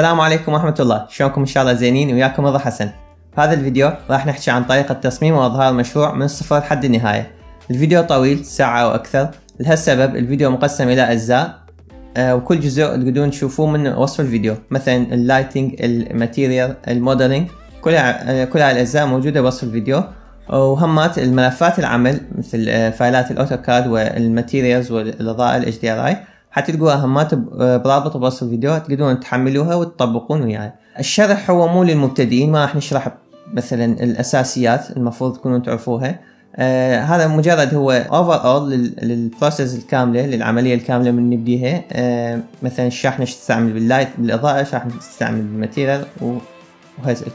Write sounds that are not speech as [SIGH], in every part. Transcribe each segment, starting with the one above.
السلام عليكم ورحمة الله شلونكم إن شاء الله زينين وياكم رضا حسن هذا الفيديو راح نحكي عن طريقة تصميم وإظهار المشروع من الصفر لحد النهاية الفيديو طويل ساعة أو أكثر لهالسبب الفيديو مقسم إلى أجزاء آه وكل جزء تقدرون تشوفوه من وصف الفيديو مثلا اللايتنج الماتيريال الموديلينج كلها كلها الأجزاء موجودة بوصف الفيديو وهمات الملفات العمل مثل آه، فايلات الاوتوكاد والماتيريالز والاضاءه الاتش دي ار اي حتلقوا اهمات برابط بوصف الفيديو تقدرون تحملوها وتطبقون وياي يعني. الشرح هو مو للمبتدئين ما راح نشرح مثلا الاساسيات المفروض تكونون تعرفوها آه هذا مجرد هو اوفر اول للبروسيس الكامله للعمليه الكامله من نبديها آه مثلا الشاحنه ايش تستعمل باللايت بالاضاءه شاحنه تستعمل بالماتيريال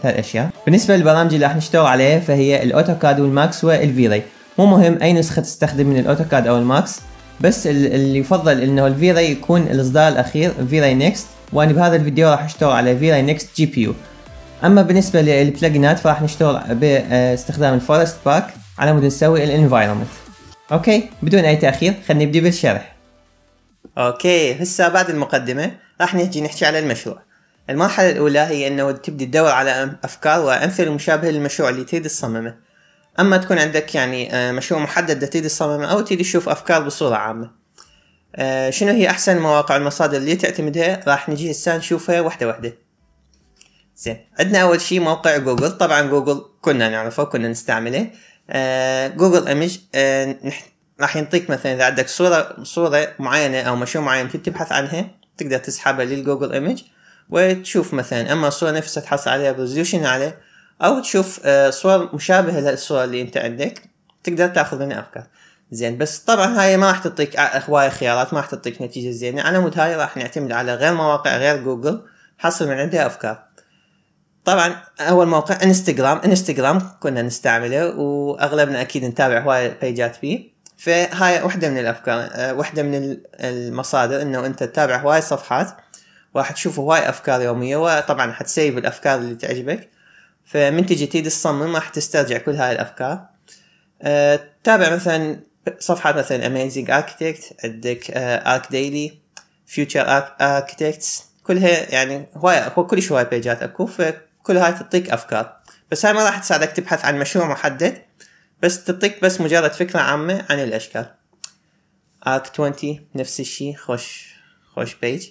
الاشياء بالنسبه للبرامج اللي راح نشتغل عليها فهي الاوتوكاد والماكس والفيري مو مهم اي نسخه تستخدم من الاوتوكاد او الماكس بس اللي يفضل انه الفي راي يكون الاصدار الاخير في راي نيكست وانا بهذا الفيديو راح اشتغل على في راي نيكست جي بي يو اما بالنسبه للبلجنات فراح نشتغل باستخدام آه، الفورست باك على مود نسوي الانفايرمنت اوكي بدون اي تاخير خلينا نبدا بالشرح اوكي هسه بعد المقدمه راح نجي نحكي على المشروع المرحله الاولى هي انه تبدي تدور على افكار وامثله مشابهه للمشروع اللي تريد تصممه اما تكون عندك يعني آه، مشروع محدد تريد تصممه او تريد تشوف افكار بصوره عامه آه، شنو هي احسن مواقع المصادر اللي تعتمدها راح نجي هسه نشوفها واحده واحده زين عندنا اول شيء موقع جوجل طبعا جوجل كنا نعرفه كنا نستعمله آه، جوجل ايمج راح ينطيك مثلا اذا عندك صوره صوره معينه او مشروع معين تبي تبحث عنها تقدر تسحبها للجوجل ايمج وتشوف مثلا اما الصوره نفسها تحصل عليها بريزولوشن عليه او تشوف آه، صور مشابهه للصور اللي انت عندك تقدر تاخذ منها افكار زين بس طبعا هاي ما راح تعطيك آه، هواي خيارات ما راح تعطيك نتيجه زينه على مود هاي راح نعتمد على غير مواقع غير جوجل حصل من عندها افكار طبعا اول موقع انستغرام انستغرام كنا نستعمله واغلبنا اكيد نتابع هوايه بيجات فيه فهاي وحده من الافكار آه، وحده من المصادر انه انت تتابع هواي صفحات راح تشوف هواي افكار يوميه وطبعا حتسيب الافكار اللي تعجبك فمن تجي تيد تصمم راح تسترجع كل هاي الافكار أه، تابع مثلا صفحة مثلا Amazing اركتكت عندك ارك أه، Daily فيوتشر اركتكتس كلها يعني هواي هو كلش هواي بيجات اكو فكل هاي تعطيك افكار بس هاي ما راح تساعدك تبحث عن مشروع محدد بس تعطيك بس مجرد فكرة عامة عن الاشكال Arc 20 نفس الشي خوش خوش بيج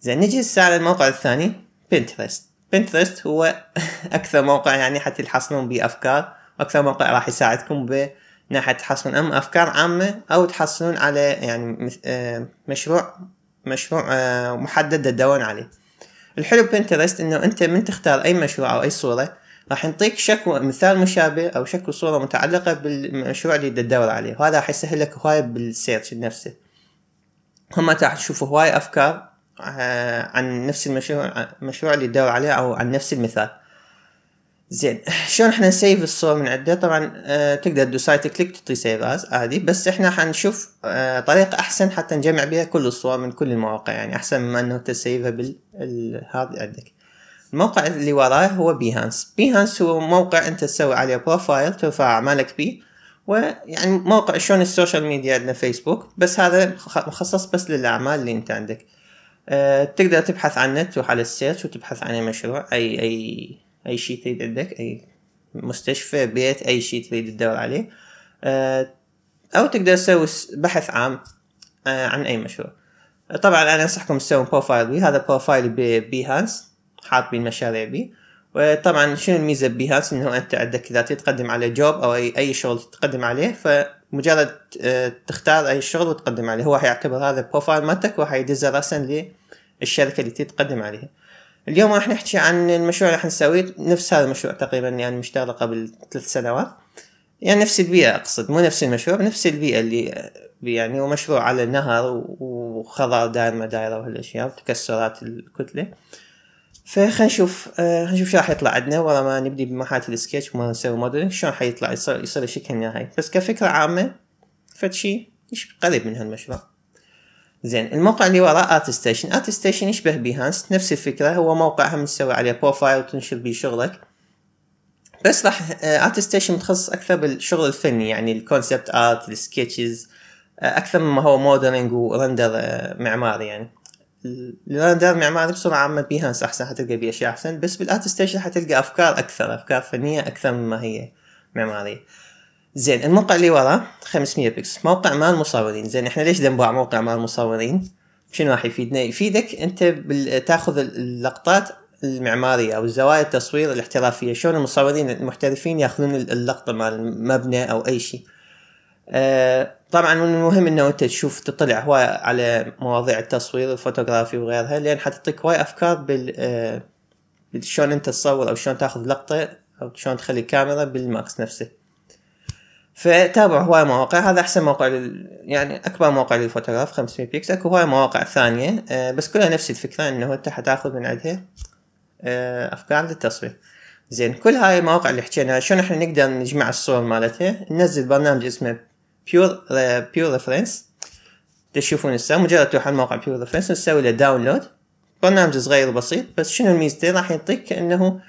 زين نجي هسه على الموقع الثاني بنترست بنترست هو [LAUGHS] اكثر موقع يعني حتلحصنون به افكار اكثر موقع راح يساعدكم ب ناحية تحصلون اما افكار عامة او تحصلون على يعني آه، مشروع مشروع آه، محدد تدون عليه الحلو بنترست انه انت من تختار اي مشروع او اي صورة راح ينطيك شكوى مثال مشابه او شكوى صورة متعلقة بالمشروع اللي تدور عليه وهذا راح يسهل لك هواية بالسيرش نفسه هما راح تشوف هواية افكار آه، عن نفس المشروع المشروع اللي داو عليه او عن نفس المثال زين شلون احنا نسيف الصور من عده طبعا اه تقدر تدوس سايت كليك تعطي سيف از عادي بس احنا حنشوف اه طريقه احسن حتى نجمع بها كل الصور من كل المواقع يعني احسن مما انه تسيفها بالهذا عندك الموقع اللي وراه هو بيهانس بيهانس هو موقع انت تسوي عليه بروفايل ترفع اعمالك بيه ويعني موقع شلون السوشيال ميديا عندنا فيسبوك بس هذا مخصص بس للاعمال اللي انت عندك آه، تقدر تبحث عن تروح على السيرش وتبحث عن مشروع اي اي اي شيء تريد عندك اي مستشفى بيت اي شيء تريد تدور عليه آه، او تقدر تسوي بحث عام آه، عن اي مشروع طبعا انا انصحكم تسوون بروفايل بي هذا بروفايل بيهانس حاط بي المشاريع بي وطبعا شنو الميزه بيهانس انه انت عندك اذا تقدم على جوب او اي اي شغل تقدم عليه فمجرد تختار اي شغل وتقدم عليه هو حيعتبر هذا البروفايل مالتك وحيدزه راسا الشركه اللي تتقدم عليها اليوم راح نحكي عن المشروع اللي راح نسويه نفس هذا المشروع تقريبا يعني مشتغله قبل ثلاث سنوات يعني نفس البيئة أقصد مو نفس المشروع نفس البيئة اللي يعني هو مشروع على النهر وخضار دائما دايرة وهالأشياء وتكسرات الكتلة فخلينا نشوف آه نشوف شو راح يطلع عندنا ورا ما نبدي بمرحلة السكتش وما نسوي موديلنج شلون حيطلع يصير يصير شكل نهائي بس كفكرة عامة فد مش قريب من هالمشروع زين الموقع اللي وراه ارت ستيشن ارت ستيشن يشبه بيهانس نفس الفكره هو موقع هم تسوي عليه بروفايل وتنشر بيه شغلك بس راح ارت آه، ستيشن متخصص اكثر بالشغل الفني يعني الكونسبت ارت السكتشز اكثر مما هو مودرنج ورندر آه، معماري يعني الرندر معماري بصوره عامه بيهانس احسن حتلقى بيه اشياء احسن بس بالارت ستيشن حتلقى افكار اكثر افكار فنيه اكثر مما هي معماريه زين الموقع اللي وراه 500 بيكس موقع مال المصورين زين احنا ليش دنباع موقع مال المصورين شنو راح يفيدنا يفيدك انت تاخذ اللقطات المعماريه او الزوايا التصوير الاحترافيه شلون المصورين المحترفين ياخذون اللقطه مال المبنى او اي شيء أه طبعا من المهم انه انت تشوف تطلع هواي على مواضيع التصوير الفوتوغرافي وغيرها لان حتعطيك هواي افكار بال أه شلون انت تصور او شلون تاخذ لقطه او شلون تخلي الكاميرا بالماكس نفسه فتابع هواي مواقع هذا احسن موقع لل... يعني اكبر موقع للفوتوغراف 500 بيكس اكو هواي مواقع ثانيه أه بس كلها نفس الفكره انه انت حتاخذ من عندها آه، افكار للتصوير زين كل هاي المواقع اللي حكينا شلون احنا نقدر نجمع الصور مالتها ننزل برنامج اسمه بيور بيور ريفرنس تشوفون هسه مجرد تروح على موقع بيور ريفرنس تسوي له داونلود برنامج صغير وبسيط بس شنو ميزته راح يعطيك انه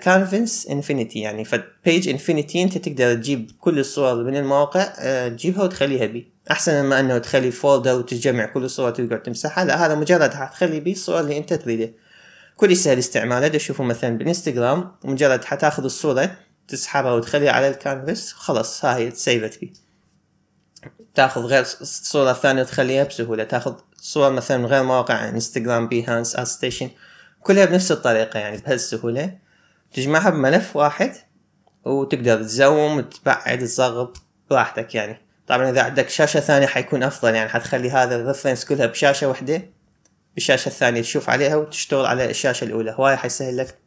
كانفنس آه، انفينيتي يعني فبيج انفينيتي انت تقدر تجيب كل الصور من المواقع آه، تجيبها وتخليها بي احسن مما انه تخلي فولدر وتجمع كل الصور وتقعد تمسحها لا هذا مجرد حتخلي بي الصور اللي انت تريده كل سهل استعماله ده مثلا بالانستغرام مجرد حتاخذ الصورة تسحبها وتخليها على الكانفاس خلاص هاي تسيفت بي تاخذ غير صورة ثانية وتخليها بسهولة تاخذ صور مثلا من غير مواقع انستغرام بيهانس ارت ستيشن كلها بنفس الطريقة يعني بهالسهولة تجمعها بملف واحد وتقدر تزوم تبعد تزغط براحتك يعني طبعا اذا عندك شاشه ثانيه حيكون افضل يعني حتخلي هذا الريفرنس كلها بشاشه واحده بالشاشه الثانيه تشوف عليها وتشتغل على الشاشه الاولى هواي حيسهل لك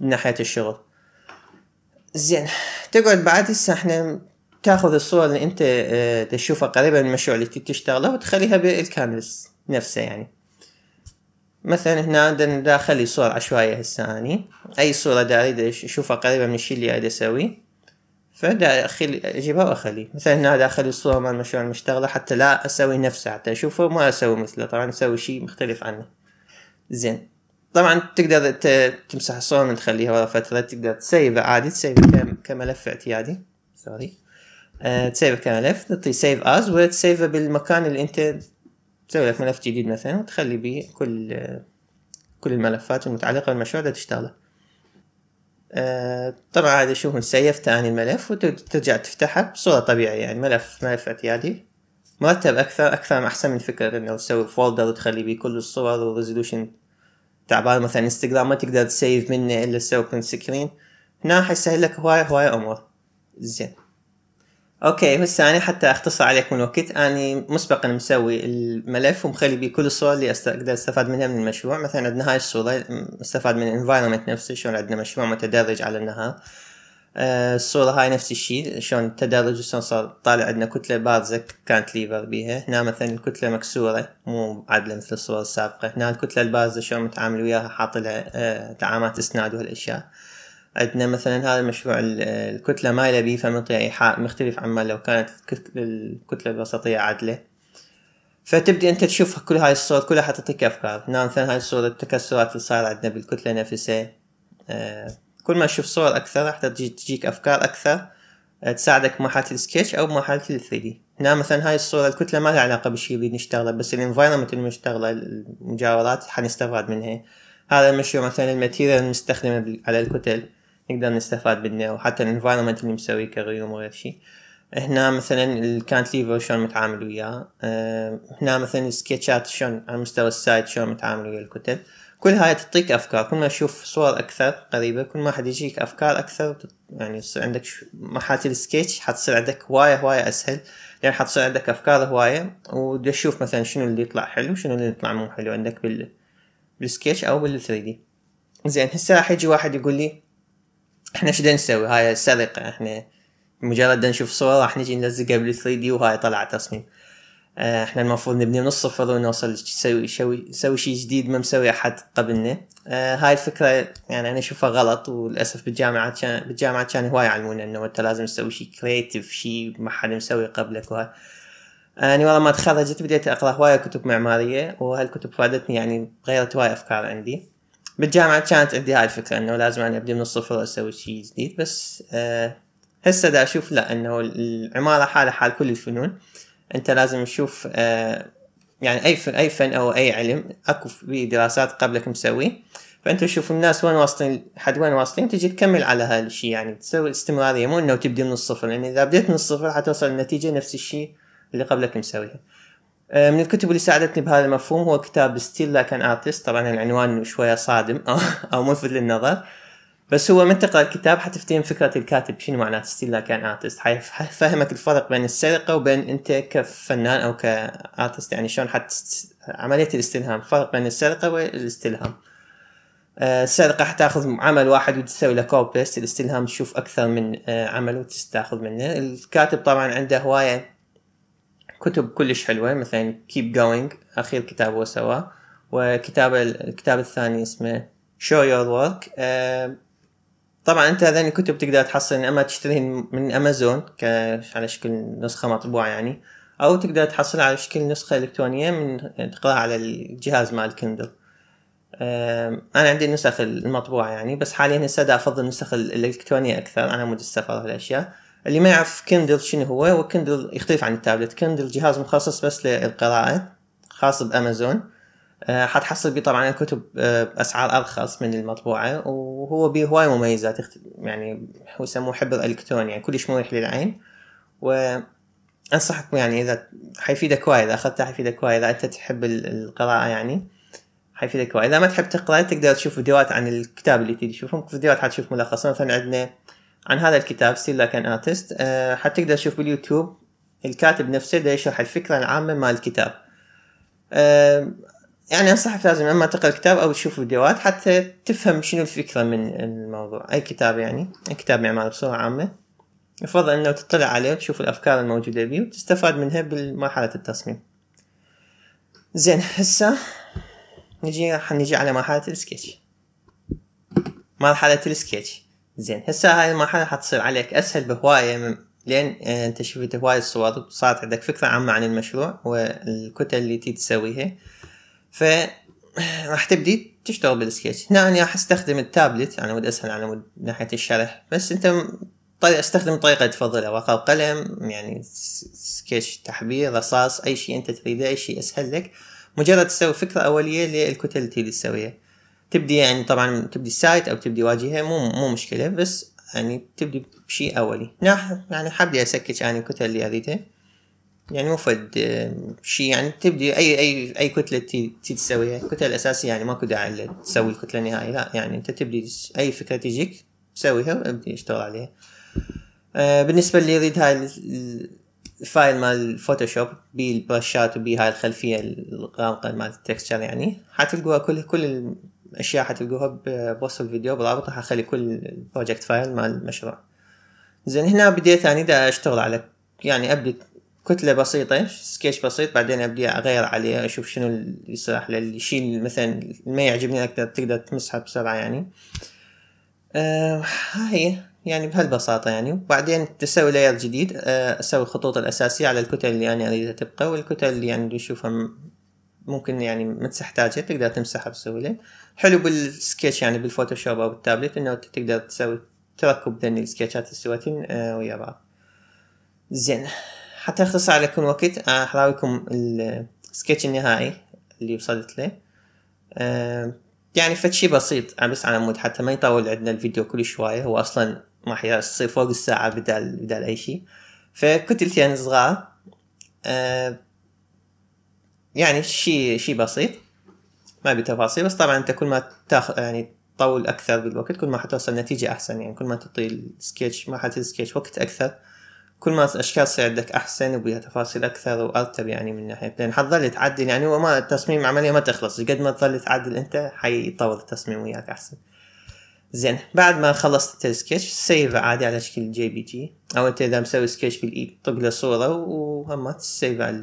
من ناحيه الشغل زين تقعد بعد هسه احنا تاخذ الصور اللي انت آه، تشوفها قريبه من المشروع اللي تشتغله وتخليها بالكانفاس نفسه يعني مثلا هنا عندنا داخلي صور عشوائية هسه اني اي صورة دا اريد اشوفها قريبة من الشي اللي اريد اسويه اخلي اجيبها واخليه مثلا هنا داخلي الصورة مال المشروع المشتغلة حتى لا اسوي نفسه حتى اشوفه ما اسوي مثله طبعا اسوي شي مختلف عنه زين طبعا تقدر تمسح الصورة من تخليها ورا فترة تقدر تسيفها عادي تسيفها كملف اعتيادي سوري أه تسيفه كملف تعطي سيف از وتسيفه بالمكان اللي انت تسوي لك ملف جديد مثلا وتخلي بيه كل كل الملفات المتعلقة بالمشروع ده تشتغله آه، طبعا هذا شوف سيف تاني الملف وترجع تفتحه بصورة طبيعية يعني ملف ملف اعتيادي مرتب أكثر أكثر أحسن من فكرة إنه تسوي فولدر وتخلي بيه كل الصور والريزولوشن تعبان مثلا انستغرام ما تقدر تسيف منه إلا تسوي برنت سكرين هنا حيسهل لك هواية هواية أمور زين اوكي هسه انا حتى اختصر عليكم وقت انا مسبقا مسوي الملف ومخلي بيه كل الصور اللي اقدر استفاد منها من المشروع مثلا عندنا هاي الصوره استفاد من الانفايرمنت نفسه شلون عندنا مشروع متدرج على النهار آه، الصورة هاي نفس الشيء شلون التدرج شلون صار طالع عندنا كتلة بارزة كانت ليفر بيها هنا مثلا الكتلة مكسورة مو عدلة مثل الصور السابقة هنا الكتلة البارزة شلون متعامل وياها حاط لها دعامات آه، اسناد وهالاشياء عندنا مثلا هذا المشروع الكتلة مايلة بيه فمنطقة إيحاء يعني مختلف عما لو كانت الكتلة الوسطية عدلة فتبدي انت تشوف كل هاي الصور كلها حتعطيك افكار هنا نعم، مثلا هاي الصور التكسرات اللي صار عندنا بالكتلة نفسها آه كل ما تشوف صور اكثر راح تجيك افكار اكثر آه، تساعدك بمرحلة السكتش او بمرحلة الثري دي هنا نعم، مثلا هاي الصورة الكتلة ما لها علاقة بالشي اللي نشتغله بس الانفايرمنت اللي نشتغله المجاورات حنستفاد منها هذا المشروع مثلا الماتيريال المستخدمة على الكتل نقدر نستفاد منه وحتى الانفايرمنت اللي مسويه كغيوم وغير شيء هنا مثلا الكانتليفر ليفر شلون متعامل وياه هنا مثلا السكتشات شلون على مستوى السايت شلون متعامل ويا الكتب كل هاي تعطيك افكار كل ما تشوف صور اكثر قريبه كل ما حد يجيك افكار اكثر يعني يصير عندك محاتي السكتش حتصير عندك هوايه هوايه اسهل يعني حتصير عندك افكار هوايه وتشوف مثلا شنو اللي يطلع حلو شنو اللي يطلع مو حلو عندك بال بالسكتش او بال 3 دي زين هسه راح يجي واحد يقول لي احنا ايش نسوي هاي سرقه احنا مجرد نشوف صوره راح نجي نلزقها بال 3 دي وهاي طلع تصميم آه، احنا المفروض نبني من الصفر ونوصل نسوي شوي نسوي شيء جديد ما مسوي احد قبلنا اه هاي الفكره يعني انا اشوفها غلط وللاسف بالجامعه كان بالجامعه كان هواي يعلمونا انه انت لازم تسوي شيء كريتيف شيء ما حد مسوي قبلك وهاي اني يعني والله ما تخرجت بديت اقرا هوايه كتب معماريه وهالكتب فادتني يعني غيرت هواي افكار عندي بالجامعه كانت عندي هاي الفكره انه لازم انا ابدي من الصفر واسوي شيء جديد بس آه هسه دا اشوف لا انه العماره حاله حال كل الفنون انت لازم تشوف آه يعني اي فن اي فن او اي علم اكو في دراسات قبلك مسوي فانت تشوف الناس وين واصلين حد وين واصلين تجي تكمل على هالشي يعني تسوي استمراريه مو انه تبدي من الصفر لان يعني اذا بديت من الصفر حتوصل لنتيجه نفس الشيء اللي قبلك مسويها آه، من الكتب اللي ساعدتني بهذا المفهوم هو كتاب ستيل لايك ان ارتست طبعا العنوان شويه صادم [LAUGHS] او ملفت للنظر بس هو من تقرا الكتاب حتفتهم فكره الكاتب شنو معناته ستيل لايك ان ارتست حيفهمك الفرق بين السرقه وبين انت كفنان او كارتست يعني شلون حت عمليه الاستلهام فرق بين السرقه والاستلهام آه، السرقه حتاخذ عمل واحد وتسوي له كوب بيست الاستلهام تشوف اكثر من آه، عمل وتستاخذ منه الكاتب طبعا عنده هوايه كتب كلش حلوه مثلا كيب جوينج اخير كتاب هو سواه وكتاب الكتاب الثاني اسمه شو يور ورك طبعا انت هذين الكتب تقدر تحصلين اما تشتريهن من امازون على شكل نسخه مطبوعه يعني او تقدر تحصلها على شكل نسخه الكترونيه من تقراها على الجهاز مال الكندل انا عندي النسخ المطبوعه يعني بس حاليا هسه افضل النسخ الالكترونيه اكثر على مود السفر والاشياء اللي ما يعرف كندل شنو هو هو كندل يختلف عن التابلت كندل جهاز مخصص بس للقراءة خاص بأمازون آه، حتحصل بيه طبعا الكتب بأسعار آه، أرخص من المطبوعة وهو بيه هواي مميزات يعني هو يسموه حبر إلكتروني يعني كلش مريح للعين و انصحك يعني اذا حيفيدك وايد اذا اخذته حيفيدك وايد اذا انت تحب القراءه يعني حيفيدك وايد اذا ما تحب تقرا تقدر تشوف فيديوهات عن الكتاب اللي تريد تشوفهم فيديوهات حتشوف ملخص مثلا عندنا عن هذا الكتاب ستيل لايك ان ارتست حتقدر تشوف باليوتيوب الكاتب نفسه ده يشرح الفكره العامه مال الكتاب أه يعني انصحك لازم اما تقرا الكتاب او تشوف فيديوهات حتى تفهم شنو الفكره من الموضوع اي كتاب يعني اي كتاب معمار بصوره عامه يفضل انه تطلع عليه وتشوف الافكار الموجوده بيه وتستفاد منها بمرحله التصميم زين هسه نجي راح نجي على مرحله السكتش مرحله السكتش زين هسه هاي المرحله حتصير عليك اسهل بهوايه لان آه، انت شفت هواي الصور صارت عندك فكره عامه عن المشروع والكتل اللي تي تسويها ف [CLEARS THROAT] راح تبدي تشتغل بالسكتش هنا انا راح استخدم التابلت انا مود اسهل على مود ناحيه الشرح بس انت طي... استخدم طريقه تفضلها ورقه وقلم يعني سكتش تحبير رصاص اي شيء انت تريده اي شيء اسهل لك مجرد تسوي فكره اوليه للكتل اللي تريد تسويها تبدي يعني طبعا تبدي السايت او تبدي واجهه مو مو مشكله بس يعني تبدي بشيء اولي يعني حبدي اسكت يعني الكتل اللي اريدها يعني مو فد شيء يعني تبدي اي اي اي كتله تي, تي تسويها الكتله الاساسيه يعني ماكو داعي تسوي الكتله النهائيه لا يعني انت تبدي اي فكره تجيك سويها وابدي اشتغل عليها آه، بالنسبه اللي يريد هاي الفايل مال فوتوشوب بيه البرشات هاي الخلفيه الغامقه مال التكستشر يعني حتلقوها كل كل اشياء حتلقوها بوصف الفيديو برابطها حخلي كل البروجكت فايل مال المشروع زين هنا بديت اني دا اشتغل على يعني ابدي كتلة بسيطة سكتش بسيط بعدين ابدي اغير عليه اشوف شنو اللي يصلح للشيء يشيل مثلا ما يعجبني اكثر تقدر تمسحه بسرعة يعني آه هاي يعني بهالبساطة يعني وبعدين تسوي لاير جديد آه اسوي الخطوط الاساسية على الكتل اللي انا اريدها تبقى والكتل اللي يعني اشوفها ممكن يعني ما تحتاجها تقدر تمسحها بسهوله حلو بالسكتش يعني بالفوتوشوب او بالتابلت انه تقدر تسوي تركب بين السكتشات السواتين آه ويا بعض زين حتى اختصر عليكم الوقت احراويكم آه، السكتش النهائي اللي وصلت له آه يعني فد شي بسيط آه، بس على مود حتى ما يطول عندنا الفيديو كل شوية هو اصلا راح يصير فوق الساعة بدال بدال اي شي فكتلتين صغار آه يعني شيء شيء بسيط ما بتفاصيل بس طبعا انت كل ما تاخذ يعني تطول اكثر بالوقت كل ما حتوصل نتيجه احسن يعني كل ما تعطي السكتش مرحله سكتش وقت اكثر كل ما الاشكال تصير عندك احسن وبها تفاصيل اكثر وارتب يعني من ناحيه لان حتظل تعدل يعني هو ما التصميم عمليه ما تخلص قد ما تظل تعدل انت حيطور التصميم وياك احسن زين بعد ما خلصت السكتش سيف عادي على شكل جي بي جي او انت اذا مسوي سكتش بالايد طق له صوره وهم تسيف على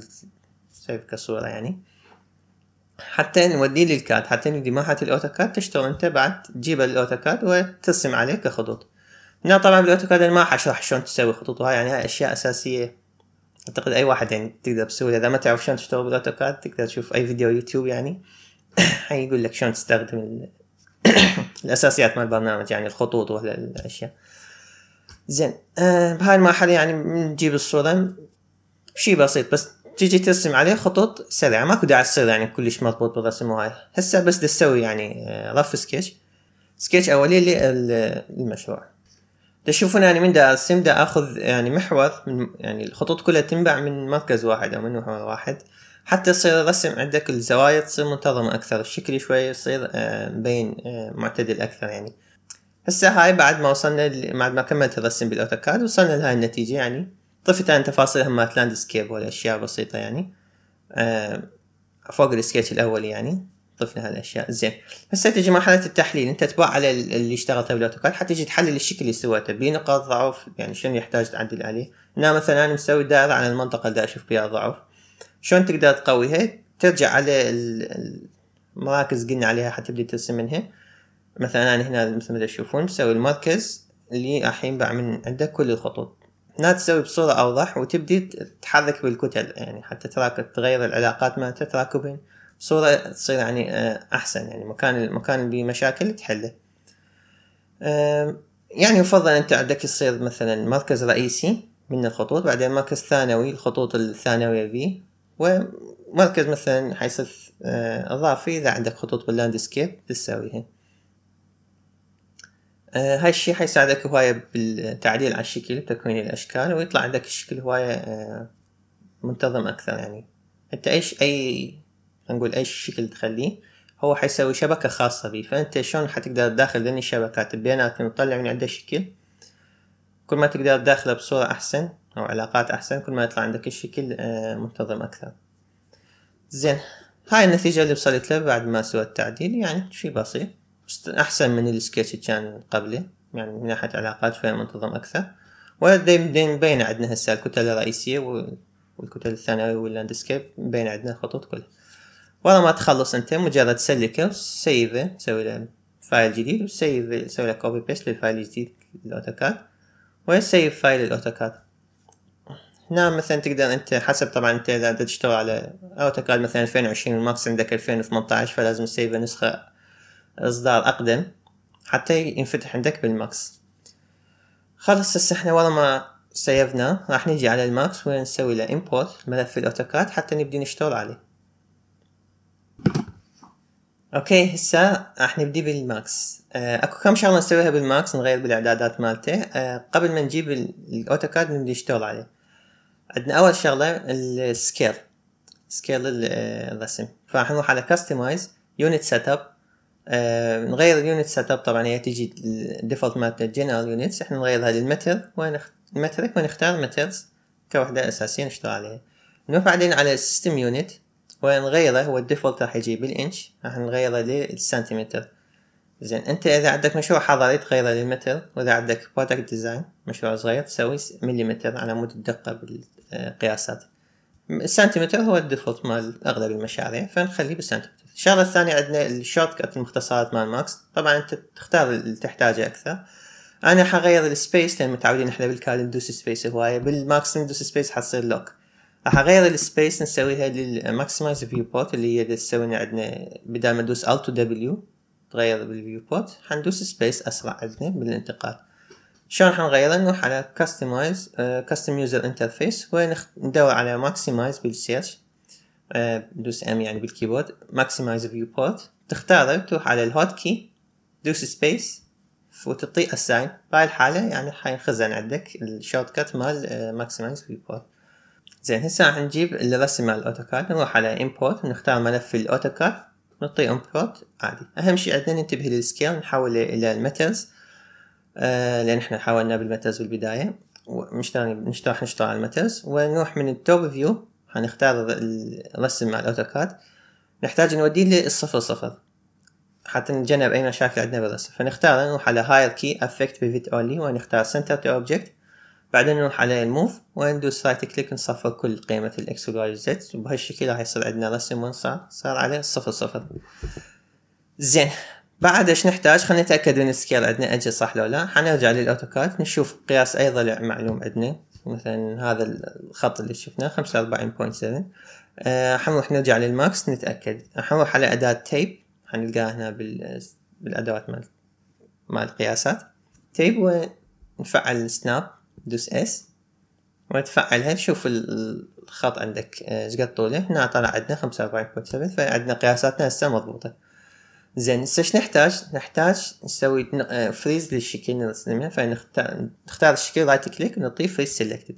سيف كصورة يعني حتى نوديه للكاد حتى ما مرحلة الأوتوكاد تشتغل أنت بعد تجيب الأوتوكاد وترسم عليه كخطوط هنا طبعا بالأوتوكاد أنا ما حشرح شلون تسوي خطوط وهاي يعني هاي أشياء أساسية أعتقد أي واحد يعني تقدر تسويها إذا ما تعرف شلون تشتغل بالأوتوكاد تقدر تشوف أي فيديو يوتيوب يعني حيقول [CLEARS THROAT] لك شلون تستخدم [CLEARS THROAT] الأساسيات مال البرنامج يعني الخطوط الاشياء زين آه بهاي المرحلة يعني نجيب الصورة شي بسيط بس تيجي ترسم عليه خطوط سريعه ماكو داعي تصير يعني كلش مضبوط بالرسم وهاي هسه بس تسوي يعني آه، رف سكتش سكتش اولي للمشروع تشوفون يعني من دا ارسم دا اخذ يعني محور من يعني الخطوط كلها تنبع من مركز واحد او من محور واحد حتى يصير الرسم عندك الزوايا تصير منتظمة أكثر الشكل شوي يصير آه، مبين آه، معتدل أكثر يعني هسه هاي بعد ما وصلنا بعد ما كملت الرسم بالأوتوكاد وصلنا لهاي النتيجة يعني طفت عن تفاصيل همات لاندسكيب والاشياء بسيطة يعني أه فوق السكيتش الاول يعني طفنا هالاشياء زين هسه تجي مرحله التحليل انت تباع على اللي اشتغلته بالاوتوكاد حتجي تحلل الشكل اللي سويته بيه نقاط ضعف يعني شنو يحتاج تعدل عليه هنا مثلا انا مسوي دائره على المنطقه اللي اشوف فيها ضعف شلون تقدر تقويها ترجع على المراكز قلنا عليها حتبدي ترسم منها مثلا انا هنا مثل ما تشوفون مسوي المركز اللي الحين باع من عنده كل الخطوط انها تسوي بصورة اوضح وتبدي تحرك بالكتل يعني حتى تراك تغير العلاقات ما تتراكبين صورة تصير يعني آه، احسن يعني مكان المكان اللي مشاكل تحله يعني يفضل انت عندك يصير مثلا مركز رئيسي من الخطوط بعدين مركز ثانوي الخطوط الثانوية ذي ومركز مثلا حيصير اضافي آه، اذا عندك خطوط باللاندسكيب تسويها آه، هاي الشيء حيساعدك هواية بالتعديل على الشكل وتكوين الأشكال ويطلع عندك الشكل هواية آه، منتظم أكثر يعني أنت إيش أي نقول أي شكل تخليه هو حيسوي شبكة خاصة بيه فأنت شلون حتقدر تداخل ذني الشبكات بيناتهم وتطلع من عنده شكل كل ما تقدر تداخله بصورة أحسن أو علاقات أحسن كل ما يطلع عندك الشكل آه، منتظم أكثر زين هاي النتيجة اللي وصلت لها بعد ما سويت التعديل يعني شي بسيط احسن من السكيتش كان قبله يعني من ناحيه علاقات شويه منتظم اكثر مبينة عندنا هسه الكتل الرئيسية والكتل الثانوية واللاندسكيب مبينة عندنا الخطوط كلها ورا ما تخلص انت مجرد سلكه سيفه تسوي له فايل جديد وسيف تسوي له كوبي بيست للفايل الجديد الاوتوكاد وسيف فايل الاوتوكاد هنا مثلا تقدر انت حسب طبعا انت اذا تشتغل على اوتوكاد مثلا 2020 والماكس عندك 2018 فلازم تسيفه نسخة اصدار اقدم حتى ينفتح عندك بالماكس خلص هسه احنا ورا ما سيفنا راح نجي على الماكس ونسوي له امبورت ملف الاوتوكاد حتى نبدي نشتغل عليه اوكي هسه راح نبدي بالماكس آه، اكو كم شغله نسويها بالماكس نغير بالاعدادات مالته آه، قبل ما نجيب الاوتوكاد نبدي نشتغل عليه عندنا اول شغله السكيل سكيل آه، الرسم فراح نروح على كاستمايز يونت سيت اب آه، نغير اليونت سيت اب طبعا هي تجي الديفولت مالت الجنرال يونتس احنا نغيرها للمتر ونخترك ونختار مترز كوحدة أساسية نشتغل عليها نروح بعدين على السيستم يونت ونغيره هو الديفولت راح يجي بالانش راح نغيره للسنتيمتر زين انت اذا عندك مشروع حضاري تغيره للمتر واذا عندك برودكت ديزاين مشروع صغير تسوي مليمتر على مود الدقة بالقياسات السنتيمتر هو الديفولت مال اغلب المشاريع فنخليه بالسنتيمتر الشغله الثانيه عندنا الشورت كات المختصرات مال ماكس طبعا انت تختار اللي تحتاجه اكثر انا حغير السبيس لان متعودين احنا بالكاد ندوس سبيس هوايه بالماكس ندوس سبيس حتصير لوك راح اغير السبيس نسويها للماكسمايز فيو بورت اللي هي تسوي عندنا بدل ما ندوس الت دبليو تغير بالفيو بورت حندوس سبيس اسرع عندنا بالانتقال شلون حنغيره نروح على كاستمايز كاستم يوزر انترفيس وندور على ماكسمايز بالسيرش آه، دوس ام يعني بالكيبورد ماكسمايز فيو بورت تختاره تروح على الهوت كي دوس سبيس وتعطيه اساين بهاي الحالة يعني حينخزن عندك الشورت كات مال ماكسمايز فيو بورت زين هسه راح نجيب الرسم مال الاوتوكاد نروح على امبورت نختار ملف الاوتوكاد نعطيه امبورت عادي اهم شيء عندنا ننتبه للسكيل نحوله الى المترز آه لان احنا حاولنا بالمترز بالبداية ونشتغل نشتغل نشتغل على المترز ونروح من التوب فيو هنختار الرسم مع الاوتوكاد نحتاج نوديه للصفر صفر حتى نتجنب اي مشاكل عندنا بالرسم فنختار نروح على كي افكت pivot اولي ونختار سنتر تو اوبجكت بعدين نروح على الموف وندوس رايت كليك نصفر كل قيمة الاكس و والزد وبهالشكل راح يصير عندنا رسم وين صار صار على صفر صفر زين بعد ايش نحتاج خلينا نتاكد من السكيل عندنا اجى صح لو لا حنرجع للاوتوكاد نشوف قياس اي ضلع معلوم عندنا مثلا هذا الخط اللي شفناه 45.7 آه، حنروح نرجع للماكس نتأكد حنروح على أداة تيب حنلقاها هنا بالأدوات مال مال القياسات تيب ونفعل السناب دوس اس ونتفعلها شوف الخط عندك آه، ايش قد طوله هنا طلع عندنا 45.7 فعندنا قياساتنا هسه مضبوطه زين هسه ايش نحتاج؟ نحتاج نسوي فريز للشكل اللي فنختار الشكل رايت كليك ونعطيه فريز سيلكتد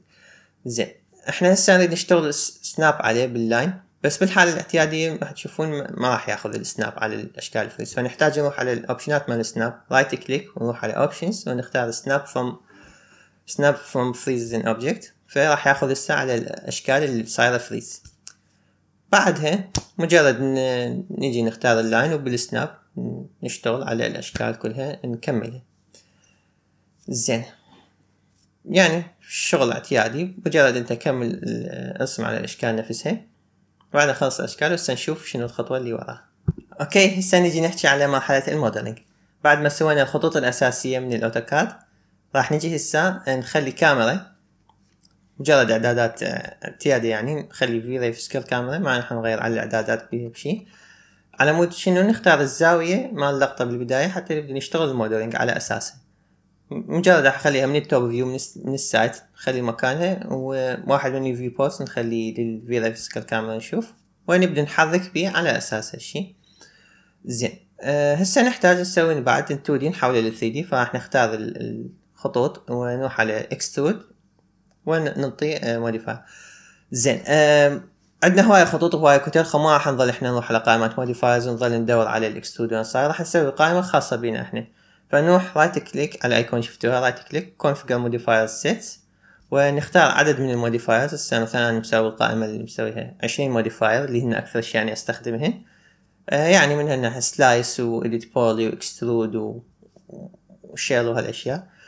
زين احنا هسه نريد نشتغل سناب عليه باللاين بس بالحالة الاعتيادية راح تشوفون ما راح ياخذ السناب على الاشكال الفريز فنحتاج نروح على الاوبشنات مال السناب رايت كليك ونروح على اوبشنز ونختار سناب فروم سناب فروم فريز ان اوبجكت فراح ياخذ هسه على الاشكال اللي صايرة فريز بعدها مجرد نجي نختار اللاين وبالسناب نشتغل على الأشكال كلها نكملها زين يعني شغل اعتيادي مجرد انت كمل ارسم على الاشكال نفسها بعد خلص الاشكال هسه نشوف شنو الخطوه اللي وراها اوكي هسه نجي نحكي على مرحله الموديلنج بعد ما سوينا الخطوط الاساسيه من الاوتوكاد راح نجي هسه نخلي كاميرا مجرد اعدادات اعتيادة آه، يعني نخلي في ضيف سكيل كاميرا ما نحن نغير على الاعدادات بيها بشي على مود شنو نختار الزاوية مال اللقطة بالبداية حتى نبدأ نشتغل الموديلنج على اساسه مجرد راح اخليها من التوب فيو من السايت نخلي مكانها وواحد من الفيو بوست نخليه للفي ضيف سكيل كاميرا نشوف ونبدأ نحرك به على اساس هالشي زين أه هسه نحتاج نسوي بعد ال 2 دي نحوله لل 3 دي فراح نختار الخطوط ونروح على اكسترود وين ننطي آه، موديفاير زين عندنا هواي خطوط هواي كتل فما راح نظل احنا نروح على قائمة فايز ونظل ندور على الاكسترود صاير راح نسوي قائمة خاصة بينا احنا فنروح رايت كليك على الايكون شفتوها رايت كليك كونفجر موديفاير سيتس ونختار عدد من الموديفايرز هسه مثلا نسوي القائمة اللي مسويها عشرين موديفاير اللي هن اكثر شي يعني استخدمهن آه يعني من سلايس وإديت بولي واكسترود وشيل وهالاشياء آه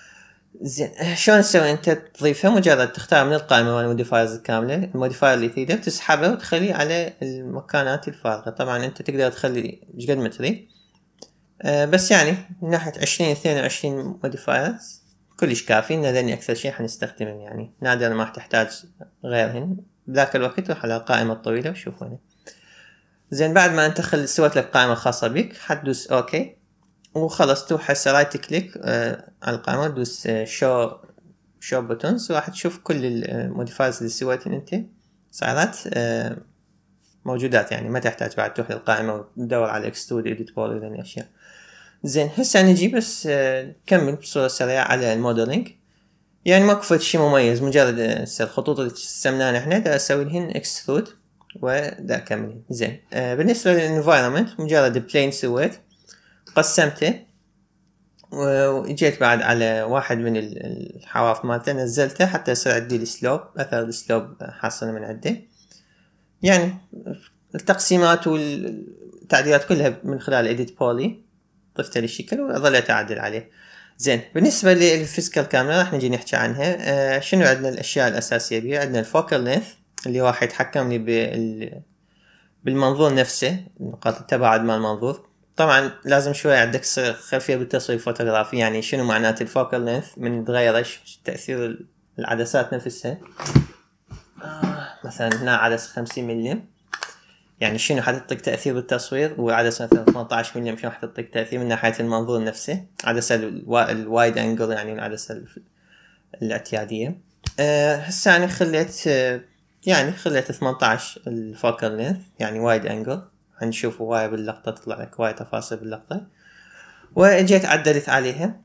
زين شلون تسوي انت تضيفها مجرد تختار من القائمه مال الموديفايرز الكامله الموديفاير اللي تريده تسحبه وتخليه على المكانات الفارغه طبعا انت تقدر تخلي ايش قد ما تريد آه، بس يعني من ناحيه 20 22 موديفايرز كلش كافيين لان اكثر شيء حنستخدمهم يعني نادرا ما راح تحتاج غيرهن بذاك الوقت روح على القائمه الطويله وشوف زين بعد ما انت خل سويت لك قائمه خاصه بك حتدوس اوكي وخلص توحس رايت كليك آه على القائمة دوس شو شو بوتونز راح تشوف كل الموديفايز آه، اللي سويتهن انت صارت آه، موجودات يعني ما تحتاج بعد تروح للقائمة وتدور على اكستود اديت بول وذن اشياء زين هسه نجي بس نكمل آه، بصورة سريعة على المودلينج يعني ماكو فد شي مميز مجرد الخطوط اللي استخدمناها نحن دا اسوي لهن اكسترود ودا اكمل زين بالنسبة للانفايرمنت مجرد بلين سويت قسمته واجيت بعد على واحد من الحواف مالته نزلته حتى يصير عندي السلوب اثر السلوب حاصل من عنده يعني التقسيمات والتعديلات كلها من خلال اديت بولي ضفته الشكل وظليت اعدل عليه زين بالنسبة للفيزيكال كاميرا راح نجي نحكي عنها آه شنو عندنا الأشياء الأساسية بيها عندنا الفوكال لينث اللي هو حيتحكم لي بال... بالمنظور نفسه نقاط التباعد مال المنظور طبعا لازم شوي عندك خلفيه بالتصوير الفوتوغرافي يعني شنو معنات الفوكال لينث من تغير ايش تاثير العدسات نفسها مثلا هنا عدسة 50 ملم يعني شنو حتعطيك تاثير بالتصوير وعدسة مثلا 18 ملم شنو حتعطيك تاثير من ناحيه المنظور نفسه عدسه الوايد انجل يعني العدسه الاعتياديه آه، هسه أه انا خليت أه يعني خليت 18 الفوكال لينث يعني وايد انجل حنشوف هواية باللقطة تطلع لك هواية تفاصيل باللقطة واجيت عدلت عليها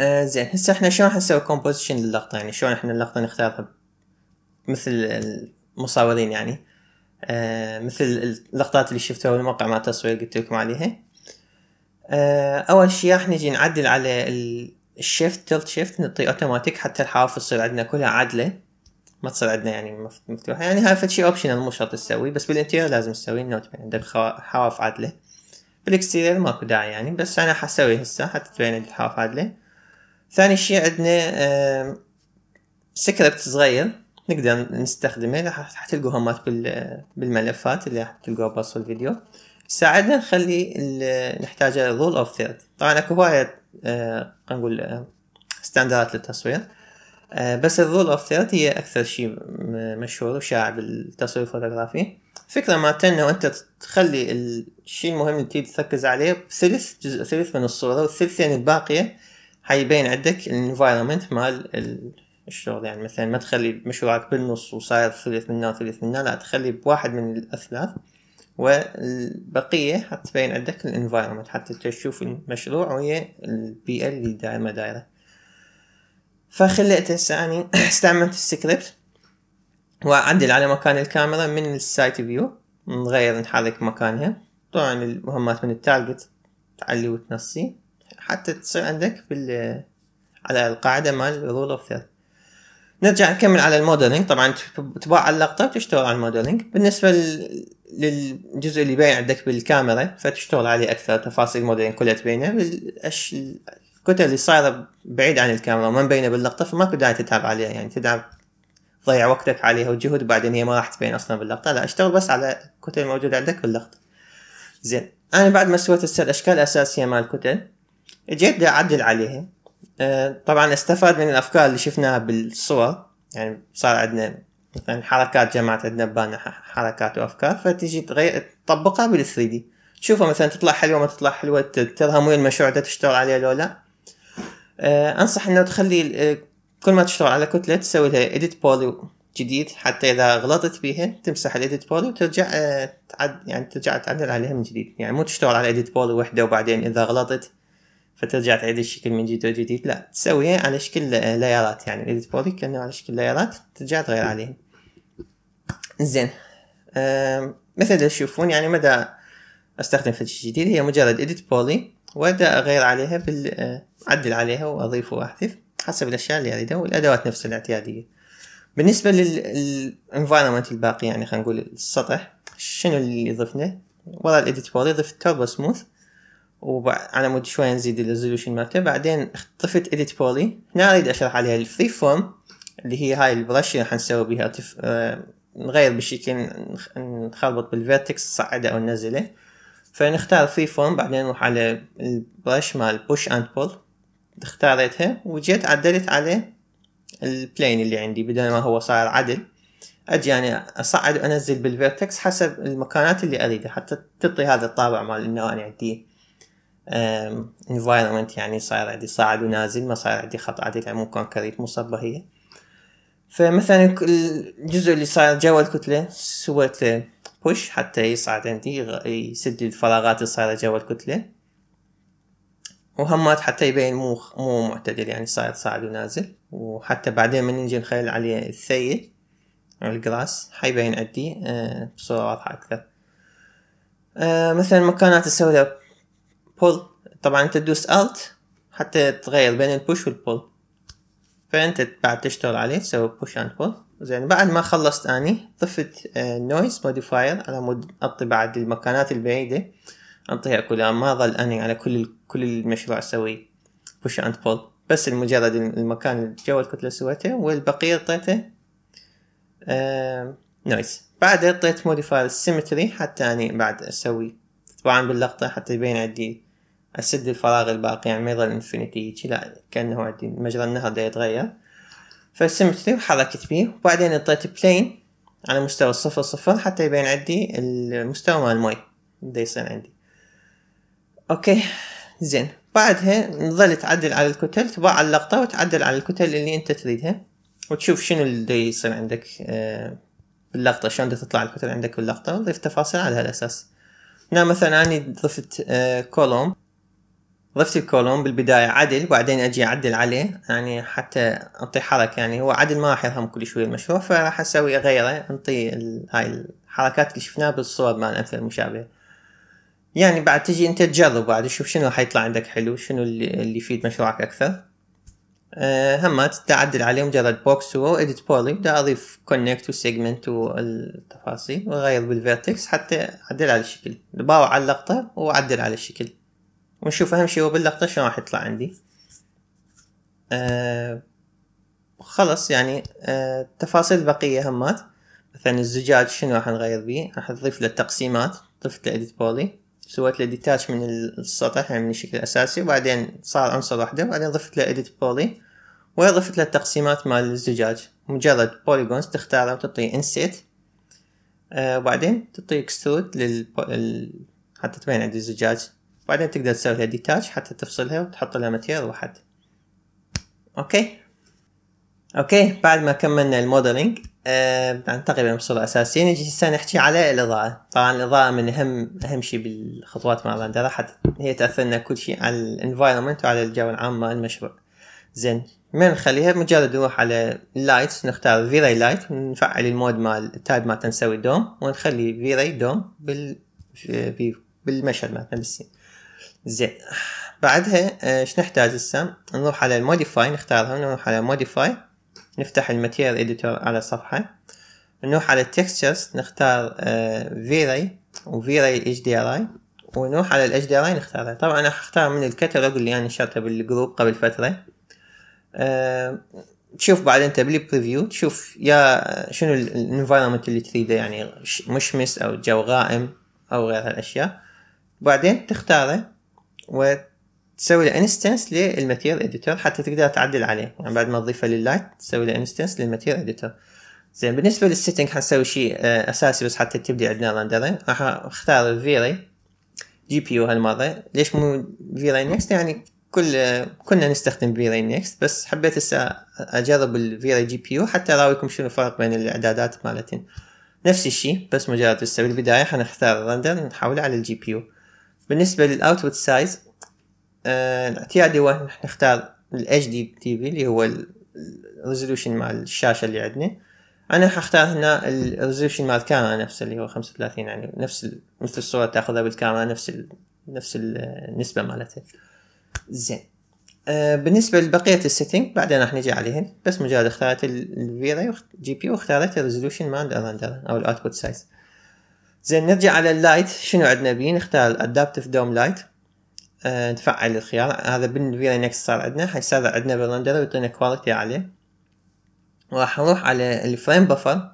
آه زين هسه احنا شلون حنسوي كومبوزيشن للقطة يعني شلون احنا اللقطة نختارها مثل المصورين يعني آه مثل اللقطات اللي شفتوها بالموقع مع التصوير قلت لكم عليها آه اول شي راح نجي نعدل على الشيفت تلت شيفت نعطيه اوتوماتيك حتى الحواف تصير عندنا كلها عادله ما تصير عندنا يعني مفتوحه يعني هاي فد شيء اوبشنال مو شرط تسوي بس بالانتيريور لازم تسوي النوت عندك حواف عدله بالاكستيريور ماكو داعي يعني بس انا حسوي هسه حتى تبين عندك حواف عدله ثاني شيء عندنا سكريبت صغير نقدر نستخدمه راح تلقوها مات بالملفات اللي راح تلقوها بوصف الفيديو ساعدنا نخلي نحتاجه رول اوف ثيرد طبعا اكو هواية آه، خلينا نقول ستاندرات آه، للتصوير آه، بس الرول اوف ثيرد هي اكثر شيء مشهور وشائع بالتصوير الفوتوغرافي فكرة ما انه انت تخلي الشيء المهم اللي تريد تركز عليه بثلث جزء ثلث من الصوره والثلثين يعني الباقيه حيبين عندك الانفايرمنت مال الشغل يعني مثلا ما تخلي مشروعك بالنص وصاير ثلث هنا وثلث هنا لا تخلي بواحد من الاثلاث والبقيه حتبين عندك الانفايرمنت حتى تشوف المشروع وهي البيئه اللي دائما دايره فخليت هسه اني استعملت السكريبت واعدل على مكان الكاميرا من السايت فيو نغير نحرك مكانها طبعا المهمات من التارجت تعلي وتنصي حتى تصير عندك بال على القاعدة مال رول اوف ثيرد نرجع نكمل على الموديلينج طبعا تباع اللقطة وتشتغل على الموديلينج بالنسبة للجزء اللي باين عندك بالكاميرا فتشتغل عليه أكثر تفاصيل الموديلينج كلها تبينه الكتل اللي صايره بعيد عن الكاميرا وما مبينه باللقطه فماكو داعي تتعب عليها يعني تتعب تضيع وقتك عليها وجهد وبعدين هي ما راح تبين اصلا باللقطه لا اشتغل بس على الكتل الموجوده عندك باللقطه زين انا بعد ما سويت الست اشكال الاساسيه مال الكتل جيت اعدل عليها آه، طبعا استفاد من الافكار اللي شفناها بالصور يعني صار عندنا مثلا حركات جمعت عندنا ببالنا حركات وافكار فتجي تغير تطبقها بال 3 دي تشوفها مثلا تطلع حلوه ما تطلع حلوه ترهم وين المشروع تشتغل عليه لو لا آه، انصح انه تخلي آه، كل ما تشتغل على كتله تسوي لها اديت بوليو جديد حتى اذا غلطت بيها تمسح الاديت بولي وترجع آه، تعد يعني ترجع تعدل عليها من جديد يعني مو تشتغل على اديت بولي وحده وبعدين اذا غلطت فترجع تعيد الشكل من جديد وجديد لا تسويها على شكل لايرات يعني الاديت بولي كانه على شكل لايرات ترجع تغير عليهم زين مثل اللي تشوفون يعني مدى استخدم فتشة جديد هي مجرد اديت بولي وابدا اغير عليها بال أعدل عليها وأضيف وأحذف حسب الأشياء اللي أريدها والأدوات نفسها الاعتيادية بالنسبة للانفايرمنت الباقي يعني خلينا نقول السطح شنو اللي ضفنا ورا الإديت بوري ضفت توربو سموث وعلى مود شوي نزيد الريزولوشن مالته بعدين ضفت إديت بوري هنا أريد أشرح عليها الفري فورم اللي هي هاي البرش اللي نسوي بها تف... آه... نغير بالشكل نخربط بالفيرتكس نصعده أو ننزله فنختار فري فورم بعدين نروح على البرش مال بوش اند بول اختاريتها وجيت عدلت على البلين اللي عندي بدل ما هو صاير عدل اجي يعني اصعد وانزل بالفيرتكس حسب المكانات اللي اريدها حتى تعطي هذا الطابع مال انه انا عندي انفايرمنت يعني صاير عندي صاعد ونازل ما صاير عندي خط عدل يعني مو كونكريت مو هي فمثلا الجزء اللي صاير جوا الكتله سويت له بوش حتى يصعد عندي يسد الفراغات اللي صايره جوا الكتله وهمات حتى يبين مو مو معتدل يعني صاير صاعد ونازل وحتى بعدين من نجي نخيل عليه الثيل الجلاس حيبين عندي آه، بصورة واضحة أكثر آه، مثلا المكانات السوداء بول طبعا أنت تدوس ألت حتى تغير بين البوش والبول فأنت بعد تشتغل عليه تسوي بوش أند بول زين بعد ما خلصت أني ضفت نويز موديفاير على مود أطي بعد المكانات البعيدة انطيها كلها ما ظل اني على كل كل المشروع اسوي بوش اند بول بس المجرد المكان اللي جوا الكتله سويته والبقيه طيته نايس نويز طيت موديفاير السيمتري حتى اني بعد اسوي طبعا باللقطه حتى يبين عندي اسد الفراغ الباقي يعني ما يظل انفينيتي هيجي لا كانه عندي مجرى النهر ده يتغير فالسيمتري وحركت بيه وبعدين اعطيت بلين على مستوى الصفر صفر حتى يبين عندي المستوى مال المي ده يصير عندي اوكي زين بعدها نظل تعدل على الكتل تباع اللقطة وتعدل على الكتل اللي انت تريدها وتشوف شنو اللي يصير عندك آه، باللقطة شلون تطلع الكتل عندك باللقطة وتضيف تفاصيل على هالاساس هنا مثلا اني ضفت آه، كولوم ضفت الكولوم بالبداية عدل وبعدين اجي اعدل عليه يعني حتى انطي حركة يعني هو عدل ما راح يفهم كل شوية المشروع فراح اسوي اغيره انطي هاي الحركات اللي شفناها بالصور مال الامثلة المشابهة يعني بعد تجي انت تجرب بعد تشوف شنو حيطلع عندك حلو شنو اللي, اللي يفيد مشروعك اكثر أه همات تعدل عليه مجرد بوكس و اديت بولي بدي اضيف كونكت وسيجمنت والتفاصيل واغير بالفيرتكس حتى اعدل على الشكل باو على اللقطه واعدل على الشكل ونشوف اهم شيء هو باللقطه شنو راح يطلع عندي أه خلص يعني أه التفاصيل البقيه همات مثلا الزجاج شنو راح نغير بيه راح نضيف له التقسيمات ضفت له اديت بولي سويت له ديتاش من السطح يعني من الشكل الاساسي وبعدين صار عنصر وحده وبعدين ضفت له اديت بولي وضفت له التقسيمات مال الزجاج مجرد بوليجونز تختاره وتعطي انسيت آه وبعدين تعطي اكسترود لل حتى تبين عند الزجاج بعدين تقدر تسوي لها ديتاش حتى تفصلها وتحط لها ماتير واحد اوكي اوكي بعد ما كملنا الموديلينج أه ننتقل يعني الى المحصول نجي هسه نحكي على الاضاءه طبعا الاضاءه من اهم اهم شيء بالخطوات مع الرندره حتى هي تاثر لنا كل شيء على الانفايرمنت وعلى الجو العام مال المشروع زين ما نخليها مجرد نروح على اللايت نختار في راي لايت نفعل المود مال التايب مالته نسوي دوم ونخلي في راي دوم بال آه، بالمشهد مالتنا بالسين زين بعدها آه، ايش نحتاج هسه نروح على الموديفاي نختارها نروح على موديفاي نفتح الماتيريال اديتور على الصفحة نروح على التكستشرز نختار فيري وفيري اتش دي ار اي ونروح على الاتش دي ار اي نختارها طبعا راح اختار من الكتالوج اللي انا نشرته بالجروب قبل فترة تشوف آه، بعد انت بالبريفيو تشوف يا شنو الانفايرمنت اللي تريده يعني مشمس او جو غائم او غير هالاشياء بعدين تختاره وت تسوي له انستنس للماتير اديتور حتى تقدر تعدل عليه يعني بعد ما تضيفه لللايت تسوي له انستنس للماتير اديتور زين بالنسبه للسيتنج حنسوي شيء آه، اساسي بس حتى تبدي عندنا رندرين راح اختار الفيري جي بي يو هالمره ليش مو فيري نيكست يعني كل كنا نستخدم فيري نيكست بس حبيت هسه اجرب الفيري جي بي يو حتى اراويكم شنو الفرق بين الاعدادات مالتين نفس الشيء بس مجرد بس بالبدايه حنختار الرندر نحوله على الجي بي يو بالنسبه للاوتبوت سايز آه الاعتيادي هو نختار الاتش دي تي في اللي هو الريزولوشن مال الشاشه اللي عندنا انا حختار هنا الريزولوشن مال الكاميرا نفسه اللي هو 35 يعني نفس مثل الصوره تاخذها بالكاميرا نفس ال نفس آه، النسبه مالتها زين آه، بالنسبه لبقيه السيتنج بعدين راح نجي عليهن بس مجرد اختارت الفيرا جي بي واختارت الريزولوشن مال الرندر او الاوتبوت سايز زين نرجع على اللايت شنو عندنا بيه نختار adaptive دوم لايت آه، نفعل الخيار هذا بالفيرينكس صار عندنا حيصير عندنا بالرندر ويعطينا كواليتي عالية راح نروح على الفريم بفر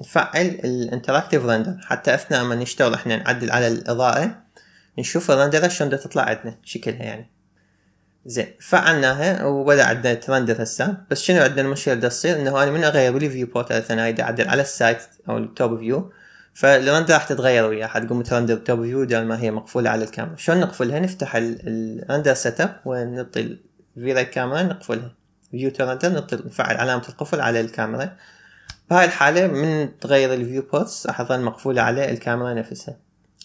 نفعل الانتراكتيف رندر حتى اثناء ما نشتغل احنا نعدل على الاضاءة نشوف الرندرة شلون تطلع عندنا شكلها يعني زين فعلناها وبدا عندنا ترندر هسه بس شنو عندنا المشكله اللي تصير انه انا من اغير بالفيو بورت مثلا اعدل على السايت او التوب فيو فالرندر راح تتغير وياه حتقوم ترندر توب فيو بدل ما هي مقفوله على الكاميرا شلون نقفلها نفتح الرندر سيت اب ونعطي راي كاميرا نقفلها فيو ترندر نعطي نفعل علامه القفل على الكاميرا بهاي الحالة من تغير الفيو بورتس راح تظل مقفولة على الكاميرا نفسها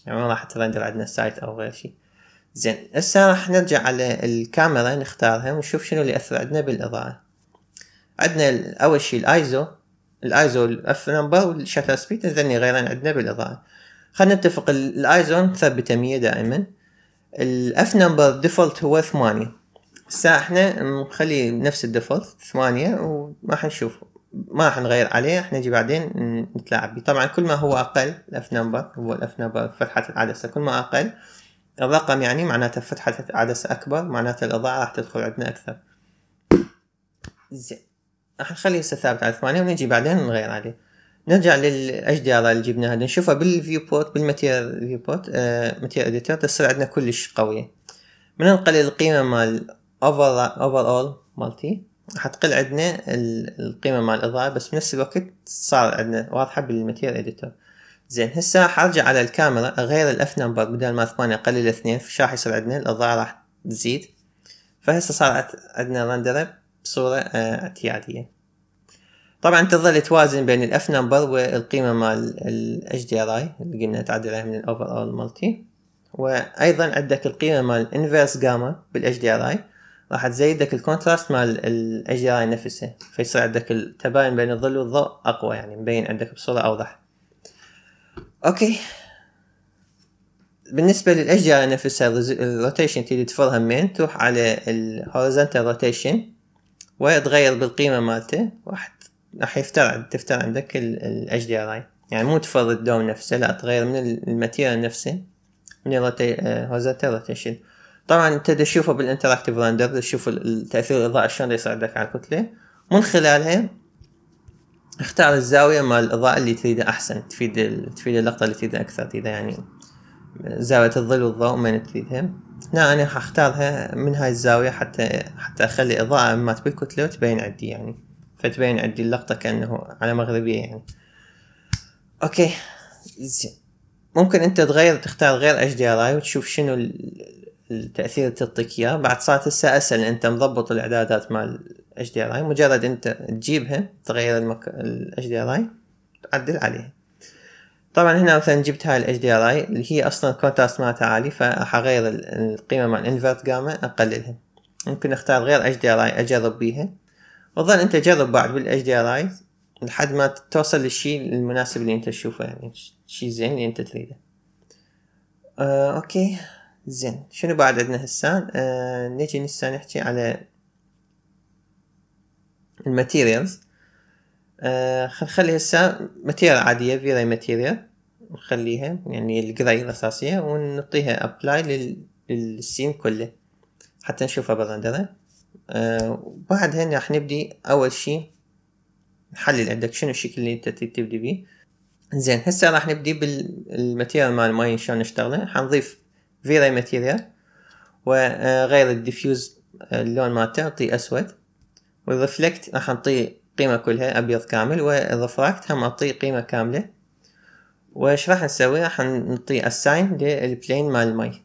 يعني ما راح ترندر عندنا السايت او غير شيء زين هسه راح نرجع على الكاميرا نختارها ونشوف شنو اللي اثر عندنا بالاضاءة عندنا اول شيء الايزو الايزو الاف نمبر والشتر سبيد هذني غيرين عندنا بالاضاءه خلينا نتفق الايزو نثبته 100 دائما الاف نمبر ديفولت هو 8 هسه احنا نخلي نفس الديفولت 8 وما حنشوف ما حنغير عليه احنا نجي بعدين نتلاعب به طبعا كل ما هو اقل الاف نمبر هو الاف نمبر فتحة العدسة كل ما اقل الرقم يعني معناته فتحة العدسة اكبر معناته الاضاءة راح تدخل عندنا اكثر زين خليه هسه ثابت على ثمانية ونجي بعدين نغير عليه نرجع للاجدي ار اللي جبناها نشوفها بالفيو بورت بالماتيريال فيو بورت آه، ماتيريال اديتور تصير عندنا كلش قوية من نقلل القيمة مال اوفر اول مالتي حتقل عندنا القيمة مال الاضاءة بس بنفس الوقت صار عندنا واضحة بالماتيريال اديتور زين هسه حرجع على الكاميرا اغير الاف نمبر بدل ما ثمانية اقلل اثنين فش راح يصير عندنا الاضاءة راح تزيد فهسه صارت عندنا رندرب بصورة آه، اعتيادية طبعا تظل توازن بين الاف نمبر والقيمة مال الاش دي ار اي اللي قلنا تعدل عليها من الاوفر اول مالتي وايضا عندك القيمة مال انفيرس جاما بال دي ار اي راح تزيدك الكونتراست مال الاش دي ار اي نفسه فيصير عندك التباين بين الظل والضوء اقوى يعني مبين عندك بصورة اوضح اوكي بالنسبه للاشجار نفسها الروتيشن تريد تفرها من تروح على الهوريزونتال روتيشن ويتغير بالقيمة مالته راح راح يفترض تفترض عندك ال دي ار اي يعني مو تفرض الدوم نفسه لا تغير من الماتيريال نفسه من آه، هوزاتا روتيشن طبعا انت تشوفه بالانتراكتيف راندر تشوف التاثير الاضاءه شلون يصير عندك على الكتله من خلالها اختار الزاويه مال الاضاءه اللي تريده احسن تفيد تفيد اللقطه اللي تريده اكثر تريدها يعني زاوية الظل والضوء ما نريدها هنا أنا حختارها من هاي الزاوية حتى حتى أخلي إضاءة مات بالكتلة وتبين عندي يعني فتبين عندي اللقطة كأنه على مغربية يعني أوكي ممكن أنت تغير تختار غير اتش دي وتشوف شنو التأثير اللي تعطيك إياه بعد صارت هسه أسهل أنت مضبط الإعدادات مال اتش دي مجرد أنت تجيبها تغير الاتش دي ار تعدل عليها طبعا هنا مثلا جبت هاي الاتش دي ار اي اللي هي اصلا الكونتراست مالتها عالي فحغير القيمه مال الانفرت جاما اقللها ممكن اختار غير اتش دي ار اي اجرب بيها وظل انت جرب بعد بالاتش دي ار اي لحد ما توصل للشيء المناسب اللي انت تشوفه يعني شيء زين اللي انت تريده آه، اوكي زين شنو بعد عندنا هسه آه، نجي هسه نحكي على الماتيريالز آه، خل خلي هسه ماتيريال عادية في ماتيريال نخليها يعني القراية الأساسية ونعطيها أبلاي لل... للسين كله حتى نشوفها بالرندرة آه، وبعدها راح نبدي أول شي نحلل عندك شنو الشكل اللي انت تبدي بيه زين هسه راح نبدي بالماتيريال مال الماي شلون نشتغله حنضيف فيري ماتيريال وغير الديفيوز آه، اللون مالته نعطيه اسود والرفلكت راح نعطيه قيمة كلها أبيض كامل وإذا هم أعطي قيمة كاملة وش راح نسوي راح نعطي أساين للبلين مال المي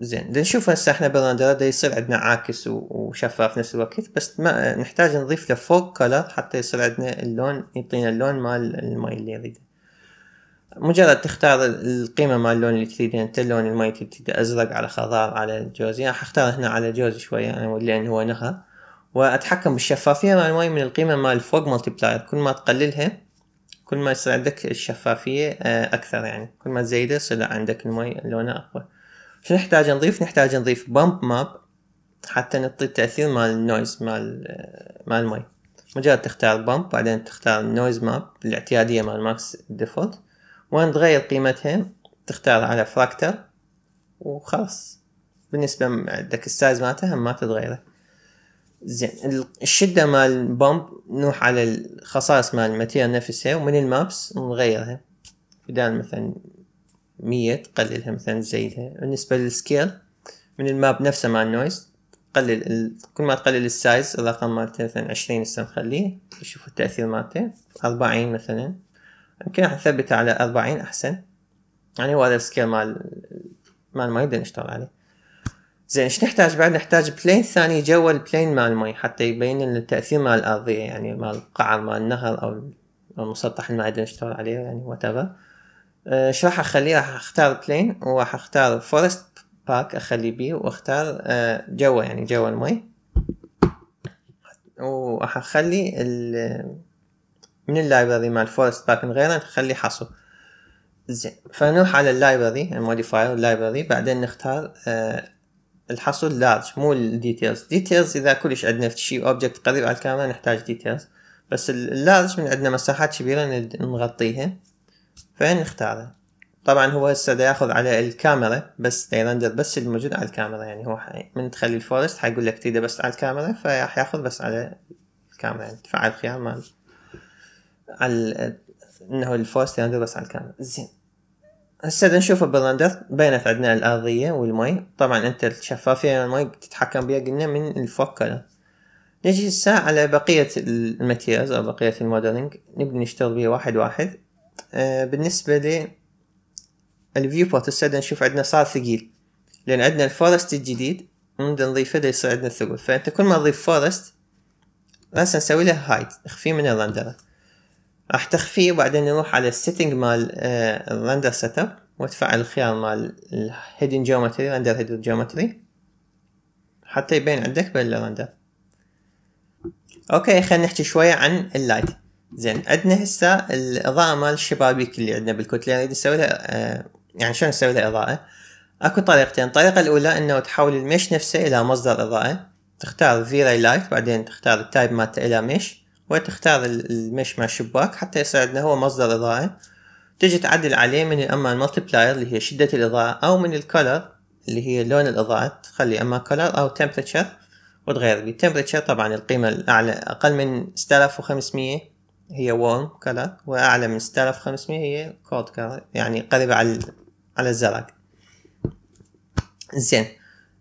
زين نشوف هسه احنا بالرندر ده يصير عندنا عاكس وشفاف نفس الوقت بس ما نحتاج نضيف له فوق كلر حتى يصير عندنا اللون يعطينا اللون مال المي اللي يريده مجرد تختار القيمة مال اللون اللي تريده انت لون المي تريده ازرق على خضار على جوزي راح اختار هنا على جوزي شوية انا لان هو نهر واتحكم بالشفافيه الماي من القيمه مال فوق مالتي بلاير كل ما تقللها كل ما يصير عندك الشفافيه آه، اكثر يعني كل ما تزيده يصير عندك الماي لونه اقوى شو نحتاج نضيف نحتاج نضيف بامب ماب حتى نعطي التاثير مال النويز مال آه، مال الماي مجرد تختار بامب بعدين تختار نويز ماب الاعتياديه مال ماكس ديفولت وين تغير قيمتها تختار على فراكتر وخلاص بالنسبة عندك السايز مالته ما تتغيره زين الشده مال بامب نروح على الخصائص مال الماتيريال نفسها ومن المابس نغيرها بدال مثلا مية تقللها مثلا تزيدها بالنسبة للسكيل من الماب نفسه مع النويز تقلل ال... كل ما تقلل السايز الرقم مالته مثلا عشرين هسه نخليه نشوف التأثير مالته أربعين مثلا يمكن راح نثبته على أربعين أحسن يعني هو هذا السكيل مال مال ما يقدر نشتغل عليه زين ايش نحتاج بعد نحتاج بلين ثاني جوا البلين مال المي حتى يبين التاثير مال الارضيه يعني مال القعر مال النهر او المسطح المعدني نشتغل عليه يعني وات ايش آه، راح اخليه راح اختار بلين وراح اختار فورست باك اخلي بيه واختار آه، جوا يعني جوا المي وراح اخلي من اللايبرري مال فورست باك من غيره نخلي حصو زين فنروح على اللايبرري الموديفاير اللايبرري بعدين نختار آه، الحصول لارج مو الديتيلز ديتيلز اذا كلش عندنا شيء اوبجكت قريب على الكاميرا نحتاج ديتيلز بس اللارج من عندنا مساحات كبيره نغطيها فنختاره طبعا هو هسه دا ياخذ على الكاميرا بس دا يرندر بس الموجود على الكاميرا يعني هو من تخلي الفورست حيقول لك تريده بس على الكاميرا فراح ياخذ بس على الكاميرا يعني تفعل خيار مال على انه الفورست يرندر بس على الكاميرا زين هسه نشوف بالرندر بينت عندنا الارضيه والمي طبعا انت الشفافيه والمي يعني تتحكم بيها قلنا من الفوق نجي الساعة على بقية الماتيريالز أو بقية المودلينج نبدأ نشتغل بيه واحد واحد آه بالنسبة لي الفيو بورت هسه نشوف عندنا صار ثقيل لأن عندنا الفورست الجديد نبدأ نضيفه يصير عندنا ثقل فأنت كل ما تضيف فورست راسا نسوي له هايد نخفيه من الرندرات راح تخفيه وبعدين نروح على السيتنج مال آه، الرندر سيت اب وادفع الخيار مال الهيدن جيومتري رندر هيدن جيومتري حتى يبين عندك بالرندر اوكي خلينا نحكي شويه عن اللايت زين عندنا هسه الاضاءه مال الشبابيك اللي عندنا بالكتله نريد نسوي لها آه، يعني شلون نسوي لها اضاءه اكو طريقتين الطريقه الاولى انه تحول الميش نفسه الى مصدر اضاءه تختار في لايت بعدين تختار التايب مالته الى ميش وتختار المش مع الشباك حتى يصير عندنا هو مصدر إضاءة تجي تعدل عليه من اما الملتبلاير اللي هي شدة الإضاءة أو من الكولر اللي هي لون الإضاءة تخلي اما كولر أو تمبرتشر وتغير بيه تمبرتشر طبعا القيمة الأعلى أقل من 6500 هي وورم كولر وأعلى من 6500 هي كولد كولر يعني قريبة على على الزرق زين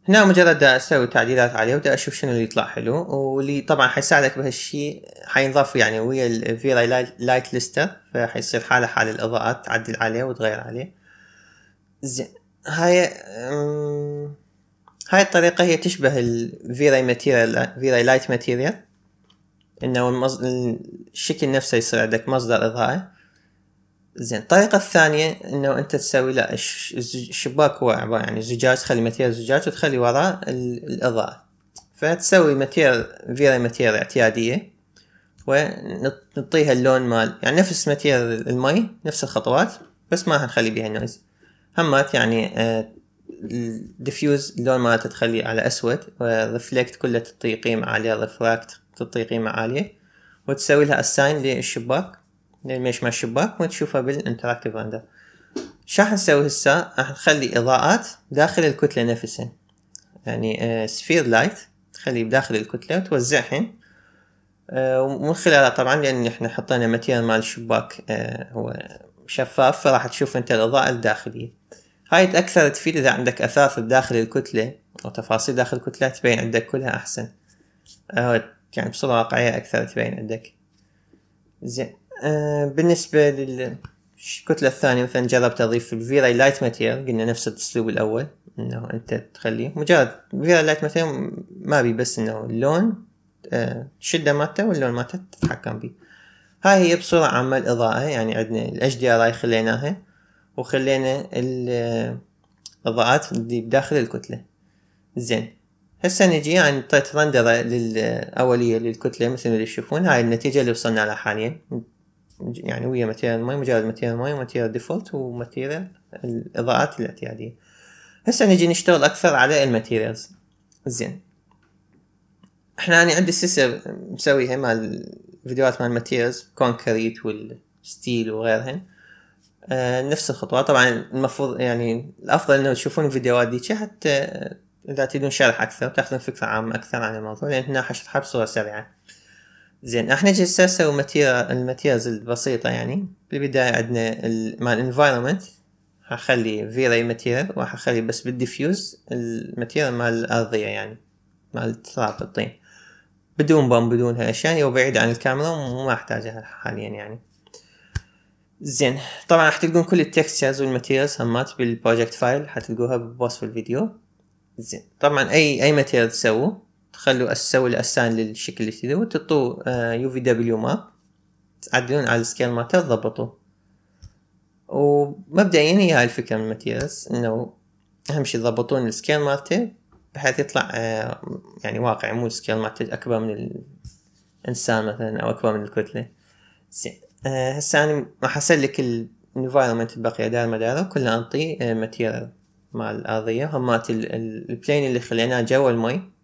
هنا مجرد اسوي تعديلات عليه وبدي اشوف شنو اللي يطلع حلو واللي طبعا حيساعدك بهالشيء حينضاف يعني ويا الفيرا لايت ليستر فحيصير حاله حال الاضاءات تعدل عليه وتغير عليه زين هاي أمم، هاي الطريقة هي تشبه الفيراي ماتيريال فيراي لايت ماتيريال انه المز... الشكل نفسه يصير عندك مصدر اضاءة زين الطريقة الثانية انه انت تسوي لا الشباك هو عبارة عن يعني زجاج تخلي ماتيريال زجاج وتخلي وراه الاضاءة فتسوي ماتيريال فيرا ماتيريال اعتيادية ونطيها اللون مال يعني نفس ماتيريال المي نفس الخطوات بس ما هنخلي بيها نويز همات يعني الديفيوز آه، اللون مالته تخليه على اسود والرفلكت كله تطي قيمة عالية الرفراكت تطي قيمة عالية وتسوي لها اساين للشباك للمش يعني مع الشباك وتشوفها بالانتراكتيف رندر شو راح نسوي هسه راح نخلي اضاءات داخل الكتله نفسها يعني سفير لايت تخلي بداخل الكتله وتوزعهن آه، ومن خلالها طبعا لان يعني احنا حطينا ماتيريال مال الشباك آه، هو شفاف فراح تشوف انت الاضاءه الداخليه هاي اكثر تفيد اذا عندك اثاث بداخل الكتله او تفاصيل داخل الكتله تبين عندك كلها احسن آه، يعني بصوره واقعيه اكثر تبين عندك زين آه، بالنسبه للكتله الثانيه مثلا جربت اضيف الفيرا لايت ماتير قلنا نفس الاسلوب الاول انه انت تخليه مجرد راي لايت ماتير ما بي بس انه اللون آه، الشده مالته واللون مالته تتحكم بيه هاي هي بصوره عامه الاضاءه يعني عندنا الاتش دي ار اي خليناها وخلينا آه، الاضاءات اللي بداخل الكتله زين هسه نجي عن يعني طيت رندره الأولية للكتله مثل ما تشوفون هاي النتيجه اللي وصلنا لها حاليا يعني ويا ماتيريال ماي مجرد ماتيريال ماي وماتيريال ديفولت وماتيريال الاضاءات الاعتياديه هسه نجي نشتغل اكثر على الماتيريالز زين احنا انا يعني عندي سلسله مسويها مال فيديوهات مال الماتيريالز كونكريت والستيل وغيرهن آه نفس الخطوات طبعا المفروض يعني الافضل انه تشوفون الفيديوهات ديجا حتى اذا تريدون شرح اكثر تاخذون فكره عامه اكثر عن الموضوع لان هنا حشرحها بصوره سريعه زين احنا جلسنا نسوي الماتيريال الماتيريالز البسيطه يعني بالبدايه عندنا مال الانفايرمنت حخلي فيري ماتيريال اخلي بس بالديفيوز الماتيريال مال الارضيه يعني مال تراب الطين بدون بام بدون هالاشياء يعني وبعيد عن الكاميرا وما احتاجها حاليا يعني زين طبعا راح تلقون كل التكستشرز والماتيريالز همات بالبروجكت فايل حتلقوها بوصف الفيديو زين طبعا اي اي ماتيريال تسووه تخلوا تسوي الاسان للشكل اللي تريدوه تعطوه آه، يو في دبليو ماب تعدلون على السكيل ما تضبطوا ومبدئيا هي هاي الفكرة من الماتيريالز انه اهم شي تضبطون السكيل مالته بحيث يطلع آه، يعني واقع مو السكيل مالته اكبر من الانسان مثلا او اكبر من الكتلة زين آه، هسه انا راح اسلك الانفايرمنت البقية دار مداره كله انطي ماتيريال مال الارضية همات مالت البلين اللي خليناه جوا المي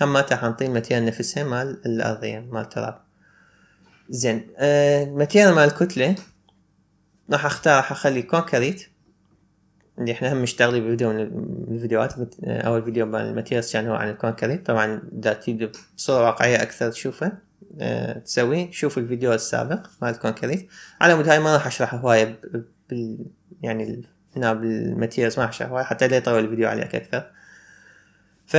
هم حانطين متيان نفسها مال الارضيه مال التراب زين أه متيان مال الكتله راح اختار راح اخلي كونكريت اللي احنا هم اشتغلي بفيديو من الفيديوهات آه، اول فيديو مال الماتيريالز كان هو عن الكونكريت طبعا اذا تريد بصوره واقعيه اكثر تشوفه أه تسوي شوف الفيديو السابق مال الكونكريت على مود هاي ما راح اشرح هوايه بال يعني هنا نعم، بالماتيريالز ما راح اشرح هوايه حتى لا يطول الفيديو عليك اكثر ف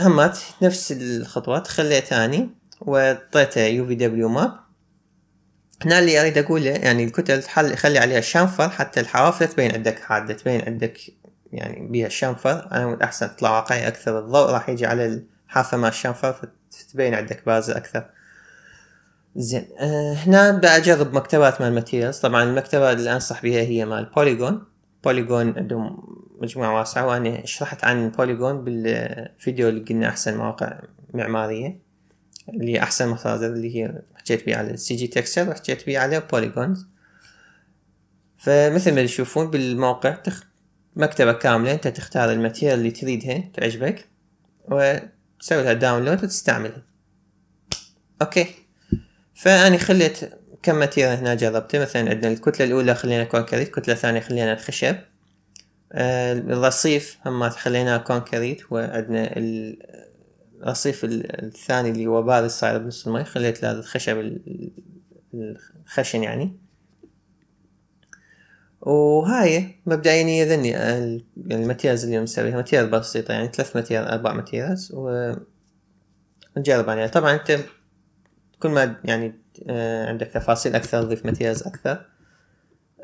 همات نفس الخطوات خليه ثاني وطيته يو في دبليو ماب هنا اللي اريد اقوله يعني الكتل تحل خلي عليها الشنفر حتى الحواف لا تبين عندك حاده تبين عندك يعني بها الشنفر انا من الاحسن تطلع واقعي اكثر الضوء راح يجي على الحافه مع الشنفر فتبين عندك بازل اكثر زين أه هنا بجرب مكتبات مال ماتيريالز طبعا المكتبه اللي انصح بها هي مال بوليجون بوليجون عندهم مجموعة واسعة وأنا شرحت عن بوليجون بالفيديو اللي قلنا أحسن مواقع معمارية اللي أحسن مصادر اللي هي حكيت بيه على سي جي تكسر وحكيت بيه على بوليجون فمثل ما تشوفون بالموقع تخ... مكتبة كاملة أنت تختار الماتيريال اللي تريدها تعجبك وتسوي لها داونلود وتستعملها أوكي فأني خليت كم ماتيريال هنا جربته مثلا عندنا الكتلة الأولى خلينا كونكريت الكتلة الثانية خلينا الخشب آه، الرصيف هم خليناه كونكريت وعندنا الرصيف الثاني اللي هو بارز صاير بنص المي خليت له الخشب الخشن يعني وهاي مبدئيا يعني يذني الماتيريالز اللي مسويها ماتيريال بسيطة يعني ثلاث متياز اربع متياز ونجرب عليها يعني. طبعا انت كل ما يعني آه، عندك تفاصيل اكثر ضيف متياز اكثر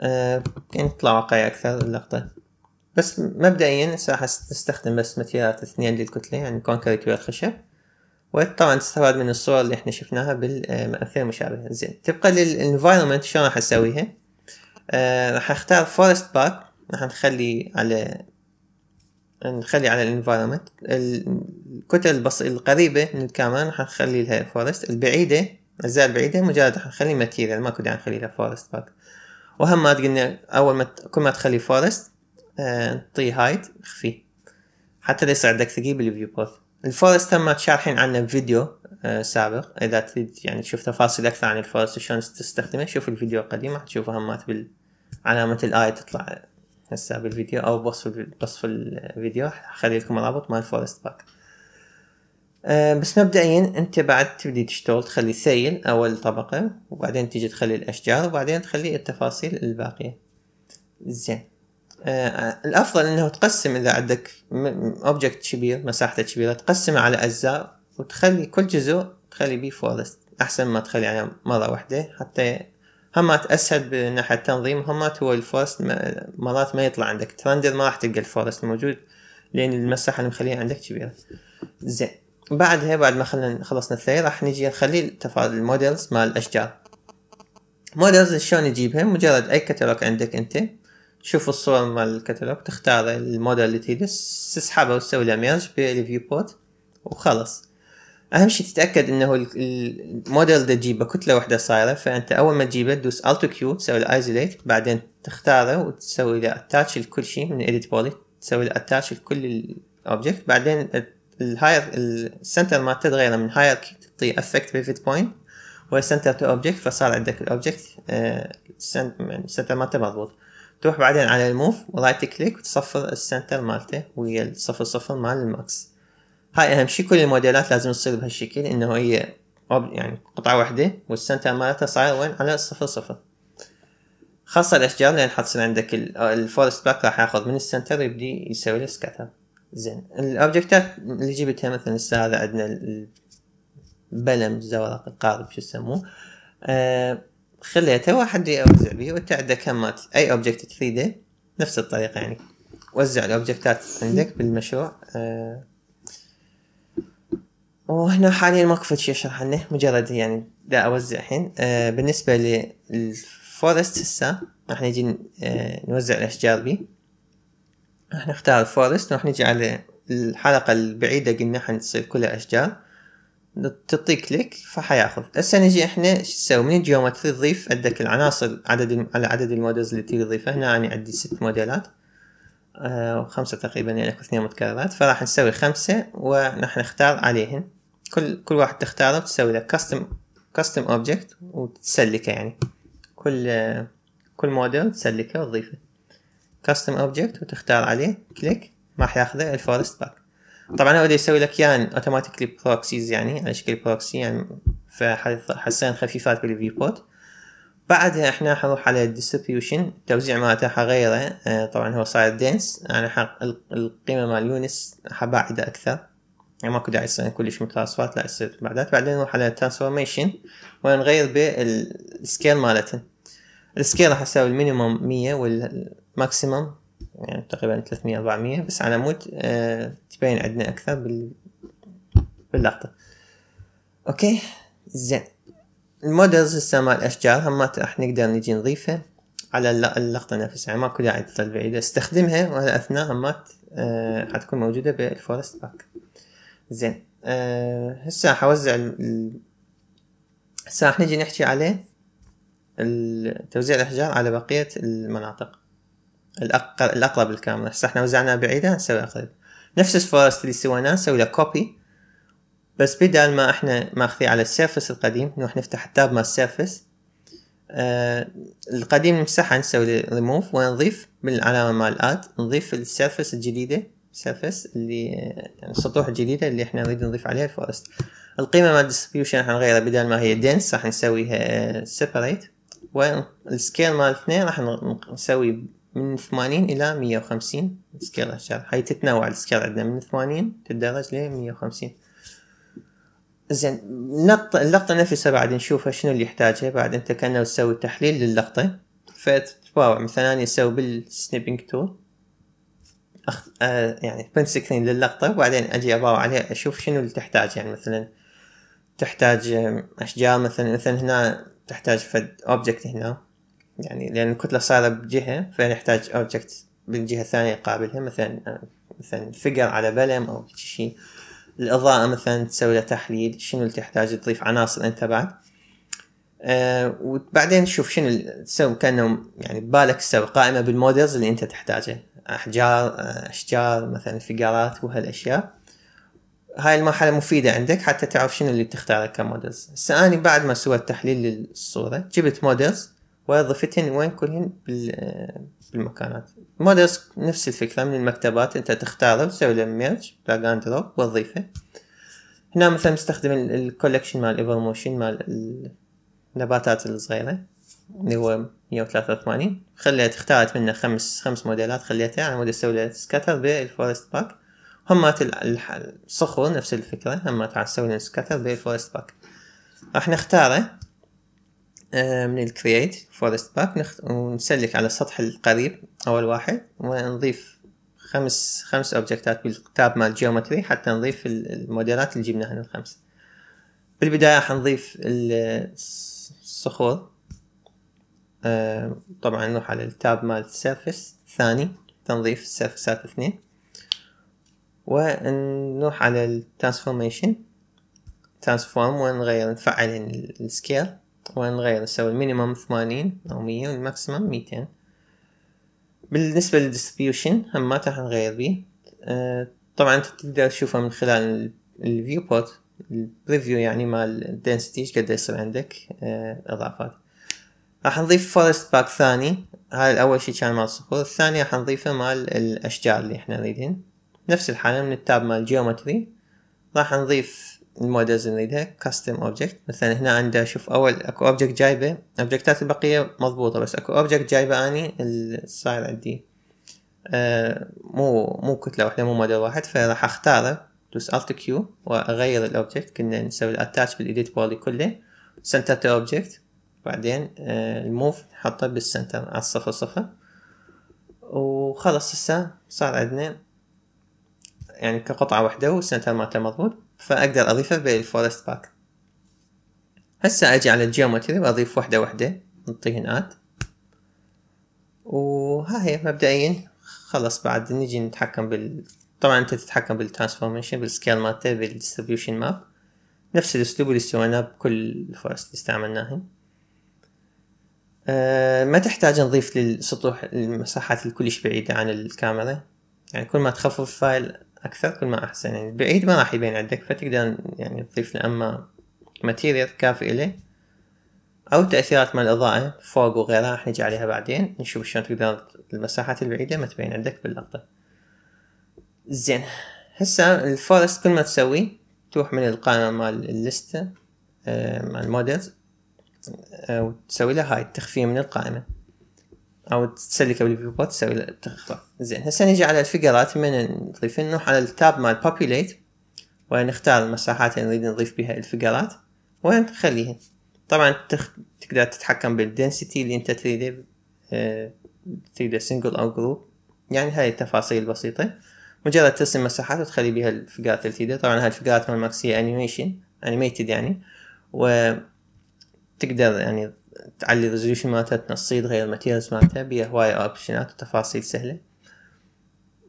آه، يعني تطلع واقعي اكثر اللقطة بس مبدئيا ساستخدم بس ماتيريالات اثنين للكتلة يعني كونكريت ويا الخشب وطبعا تستفاد من الصور اللي احنا شفناها بالمأثر آه، المشابهة زين تبقى للانفايرمنت شلون راح اسويها آه، راح اختار فورست باك راح نخلي على نخلي على الانفايرمنت الكتل البص... القريبة من الكاميرا راح نخلي لها فورست البعيدة الاجزاء البعيدة مجرد راح نخلي ماتيريال ماكو داعي نخلي لها فورست باك وهم ما قلنا اول ما كل ما تخلي فورست انطي آه، هايد خفي حتى ليس عندك ثقيل بالفيو بوث الفورست تم شارحين عنه بفيديو آه، سابق اذا تريد يعني تشوف تفاصيل اكثر عن الفورست شلون تستخدمه شوف الفيديو القديم راح تشوفه همات بالعلامة علامة تطلع هسه بالفيديو أو بوصف بوصف الفيديو اخلي لكم رابط مال فورست باك أه بس مبدئيا انت بعد تبدي تشتغل تخلي ثيل اول طبقة وبعدين تيجي تخلي الاشجار وبعدين تخلي التفاصيل الباقية زين آه، الافضل انه تقسم اذا عندك اوبجكت كبير مساحته كبيره تقسمه على اجزاء وتخلي كل جزء تخلي بيه فورست احسن ما تخلي على مره واحده حتى همات اسهل من ناحيه التنظيم همات هو الفورست مرات ما يطلع عندك ترندر ما راح تلقى الفورست موجود لان المساحه اللي مخليها عندك كبيره زين بعدها بعد ما خلنا خلصنا الثري راح نجي نخلي المودلز مال الاشجار مودلز شلون نجيبها مجرد اي كتالوج عندك انت تشوف الصور مال الكتالوج تختار الموديل اللي تريده تسحبها وتسوي له ميرج بالفيو بورت وخلص اهم شيء تتاكد انه الموديل ده تجيبه كتله واحده صايره فانت اول ما تجيبه تدوس الت كيو تسوي له ايزوليت بعدين تختاره وتسوي له اتاتش لكل شيء من اديت بولي تسوي له اتاتش لكل الاوبجكت بعدين الهاير السنتر مالته تغيره من هاير كي تعطيه افكت بيفت بوينت وسنتر تو اوبجكت فصار عندك الاوبجكت السنتر مالته مضبوط تروح بعدين على الموف ورايت كليك وتصفر السنتر مالته ويا الصفر صفر مال الماكس هاي اهم شي كل الموديلات لازم تصير بهالشكل انه هي يعني قطعة واحدة والسنتر مالتها صاير وين على الصفر صفر خاصة الاشجار لان حتصير عندك الفورست باك راح ياخذ من السنتر يبدي يسوي له سكاتر زين الاوبجكتات اللي جبتها مثلا هسه هذا عندنا البلم الزورق القارب شو يسموه أه خليته واحد يوزع به وتعد كم اي اوبجكت تريده نفس الطريقه يعني وزع الاوبجكتات عندك بالمشروع أه وهنا حاليا ما كفت شيء اشرح عنه مجرد يعني دا اوزع الحين أه بالنسبه للفورست هسه راح نجي آه، نوزع الاشجار به راح نختار الفورست وراح نجي على الحلقه البعيده قلنا حنصير كلها اشجار تعطيه كليك فحياخذ هسه نجي احنا شو نسوي من الجيومتري تضيف عندك العناصر عدد على عدد المودلز اللي تريد تضيفها هنا انا عندي ست موديلات آه تقريبا يعني اكو اثنين متكررات فراح نسوي خمسة وراح نختار عليهن كل كل واحد تختاره وتسوي له كاستم كاستم اوبجكت وتسلكه يعني كل كل موديل تسلكه وتضيفه كاستم اوبجكت وتختار عليه كليك راح ياخذه الفورست باك طبعا هو يسوي لك يعني اوتوماتيكلي بروكسيز يعني على شكل بروكسي يعني فحسان خفيفات بالفيبوت بعدها احنا حنروح على الديستريبيوشن التوزيع مالته حغيره آه، طبعا هو صاير دينس انا حق القيمه مال يونس حبعده اكثر يعني ماكو داعي يصير كلش متراصفات لا يصير بعدات بعدين نروح على الترانسفورميشن ونغير بالسكيل مالته السكيل راح اسوي المينيموم مية والماكسيموم يعني تقريبا 300 400 بس على مود اه تبين عندنا اكثر بال باللقطه اوكي زين المودلز هسه مال الاشجار همات راح نقدر نجي نضيفها على اللقطة نفسها ماكو داعي تظل بعيدة استخدمها وهذا أثناء همات آه حتكون موجودة بالفورست باك زين آه هسه راح أوزع ال... هسه راح نجي نحكي عليه توزيع الأحجار على بقية المناطق الأقرب الكامل هسه احنا وزعناها بعيدة نسوي أقرب نفس الفورست اللي سويناه نسوي له كوبي بس بدل ما احنا ماخذيه على السيرفس القديم نروح نفتح التاب مال السيرفس آه القديم نمسحه نسوي له ريموف ونضيف بالعلامه مال اد نضيف السيرفس الجديده سيرفس اللي يعني السطوح الجديده اللي احنا نريد نضيف عليها الفورست القيمه مال الديستريبيوشن راح نغيرها بدل ما هي دنس راح نسويها سيبريت آه، والسكيل مال اثنين راح نسوي من 80 الى 150 سكيل اعشار هاي تتنوع السكيل عندنا من 80 تتدرج ل 150 زين اللقطة اللقطة نفسها بعد نشوفها شنو اللي يحتاجها بعد انت كأنه تسوي تحليل للقطة فتتباوع مثلا أنا اسوي بالسنيبنج تول أخ... آه يعني بنت سكرين للقطة وبعدين اجي اباوع عليها اشوف شنو اللي تحتاج يعني مثلا تحتاج اشجار مثلا مثلا هنا تحتاج فد اوبجكت هنا يعني لان الكتله صايره بجهه فنحتاج اوبجكت بالجهه الثانيه يقابلها مثلا مثلا فقر على بلم او شيء الاضاءه مثلا تسوي له تحليل شنو اللي تحتاج تضيف عناصر انت بعد أه وبعدين تشوف شنو تسوي كانه يعني ببالك تسوي قائمه بالمودلز اللي انت تحتاجها احجار آه، اشجار مثلا فقرات وهالاشياء هاي المرحله مفيده عندك حتى تعرف شنو اللي تختاره كمودلز هسه بعد ما سويت تحليل للصوره جبت مودلز وظيفتهن وين كلهن بالمكانات موديل نفس الفكرة من المكتبات انت تختاره تسوي له ميرج بلاج اند دروب وظيفة هنا مثلا مستخدم الكولكشن مال ايفرموشن مال النباتات الصغيرة اللي هو 183 خليت اختارت منه خمس خمس موديلات خليتها على مود اسوي له سكاتر بالفورست باك همات الصخور نفس الفكرة همات على اسوي له سكاتر بالفورست باك راح نختاره آه، من الكرييت فورست باك ونسلك على السطح القريب أول واحد ونضيف خمس خمس أوبجكتات بالتاب مال جيومتري حتى نضيف الموديلات اللي جبناها الخمس بالبداية حنضيف الصخور آه، طبعا نروح على التاب مال السيرفس الثاني تنظيف السيرفسات اثنين ونروح على الترانسفورميشن ترانسفورم ونغير نفعل السكيل طبعا نغير نسوي المينيمم ثمانين أو مية والماكسيمم ميتين بالنسبة للديستريبيوشن هم ما راح نغير بيه أه طبعا انت تقدر تشوفه من خلال الفيو بوت البريفيو يعني مال density ايش قد يصير عندك أه اضافات راح نضيف فورست باك ثاني هاي الاول شي كان مال الصخور الثاني راح نضيفه مال الاشجار اللي احنا نريدهن نفس الحالة من التاب مال جيومتري راح نضيف المودلز نريدها كاستم اوبجكت مثلا هنا عندي شوف اول اكو اوبجكت جايبه اوبجكتات البقيه مضبوطه بس اكو اوبجكت جايبه اني الصاير عندي آه مو مو كتله واحده مو موديل واحد فراح اختاره دوس الت كيو واغير الاوبجكت كنا نسوي الاتاتش بالايديت بولي كله سنتر تو اوبجكت بعدين آه الموف نحطه بالسنتر على الصفر صفر وخلص هسه صار عندنا يعني كقطعة واحدة والسنتر مالته مضبوط فأقدر أضيفه بالفورست باك هسه أجي على الجيومتري وأضيف وحدة وحدة آد وها هي مبدئيا خلص بعد نجي نتحكم بال طبعا انت تتحكم بالترانسفورميشن بالسكيل مالته بالديستريبيوشن ماب نفس الاسلوب اللي سويناه بكل الفورست اللي استعملناها أه ما تحتاج نضيف للسطوح المساحات الكلش بعيدة عن الكاميرا يعني كل ما تخفف فايل اكثر كل ما احسن يعني بعيد ما راح يبين عندك فتقدر يعني تضيف له اما ماتيريال كافي اليه او تاثيرات مال الاضاءه فوق وغيرها راح نجي عليها بعدين نشوف شلون تقدر المساحات البعيده ما تبين عندك باللقطه زين هسه الفورست كل ما تسوي تروح من القائمه مال الليسته آه، مال المودلز آه، وتسوي له هاي تخفيه من القائمه او تسلك الفيو بوت تسوي تخطف زين هسه نجي على الفيجرات من نضيف نروح على التاب مال بوبيليت ونختار المساحات اللي يعني نريد نضيف بها الفيجرات ونخليها طبعا تخ... تقدر تتحكم بالدنسيتي اللي انت تريده اه... تريده سنجل او جروب يعني هاي التفاصيل البسيطة مجرد ترسم مساحات وتخلي بها الفقرات اللي تريده طبعا هاي الفقرات مال ماكس هي انيميشن انيميتد يعني وتقدر يعني تعلي الريزوليوشن مالتها تنصي تغير الماتيريالز مالتها بيها هواية اوبشنات وتفاصيل سهلة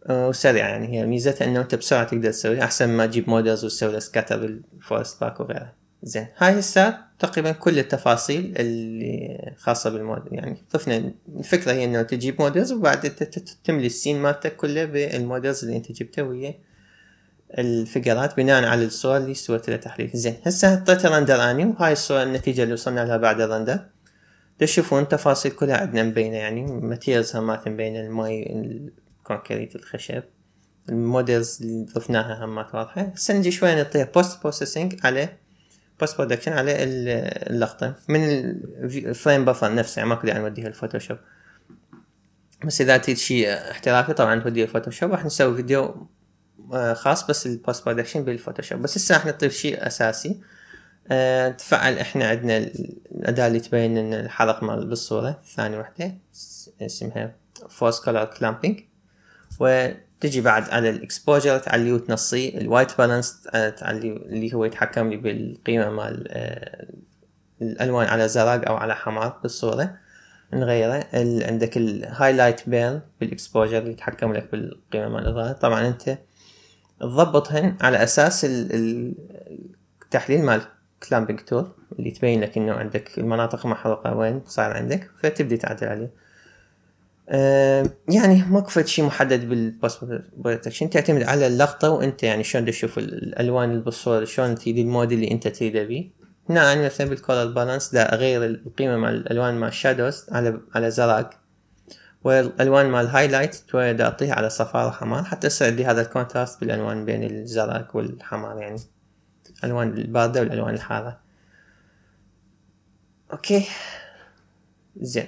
أه، وسريعة يعني هي ميزتها انه انت بسرعة تقدر تسويها احسن ما تجيب مودلز وتسوي سكاتر بالفورست باك وغيره زين هاي هسه تقريبا كل التفاصيل اللي خاصة بالمودل يعني ضفنا الفكرة هي انه تجيب مودلز وبعد تملي السين مالتك كله بالمودلز اللي انت جبته ويا الفقرات بناء على الصور اللي سويت لها تحليل زين هسه حطيت رندر اني وهاي الصورة النتيجة اللي وصلنا لها بعد الرندر تشوفون تفاصيل كلها عندنا مبينة يعني ماتيرز همات مبينة المي الكونكريت الخشب المودلز اللي ضفناها همات واضحة هسه نجي شوي نعطيها بوست بروسيسنج على بوست برودكشن على اللقطة من الفريم بفر نفسه يعني ماكو داعي يعني نوديها الفوتوشوب بس اذا تريد شيء احترافي طبعا توديه الفوتوشوب راح نسوي فيديو آه، خاص بس البوست برودكشن بالفوتوشوب بس هسه راح نضيف شيء اساسي آه، تفعل احنا عندنا الاداة اللي تبين ان الحلق مال بالصورة ثاني وحدة اسمها فوس كولر كلامبينج وتجي بعد على الاكسبوجر تعلي وتنصي الوايت آه، بالانس تعلي اللي هو يتحكم لي بالقيمة مال آه، الالوان على زرق او على حمار بالصورة نغيره عندك الهايلايت بيرن بالاكسبوجر اللي يتحكم لك بالقيمة مال الاضاءة طبعا انت تضبطهن على اساس التحليل مالك كلامبنج تول اللي تبين لك انه عندك المناطق محروقة وين صار عندك فتبدي تعدل عليه يعني ما كفت شيء محدد بالبوست بروتكشن تعتمد على اللقطة وانت يعني شلون تشوف الالوان بالصورة شلون تريد المود اللي انت تريده بيه هنا انا مثلا بالكولر بالانس دا اغير القيمة مع الالوان مع الشادوز على على زرق والالوان مال الهايلايت تريد اعطيها على صفار وحمار حتى يصير لي هذا الكونتراست بالالوان بين الزرق والحمار يعني الالوان البارده والالوان الحاره اوكي زين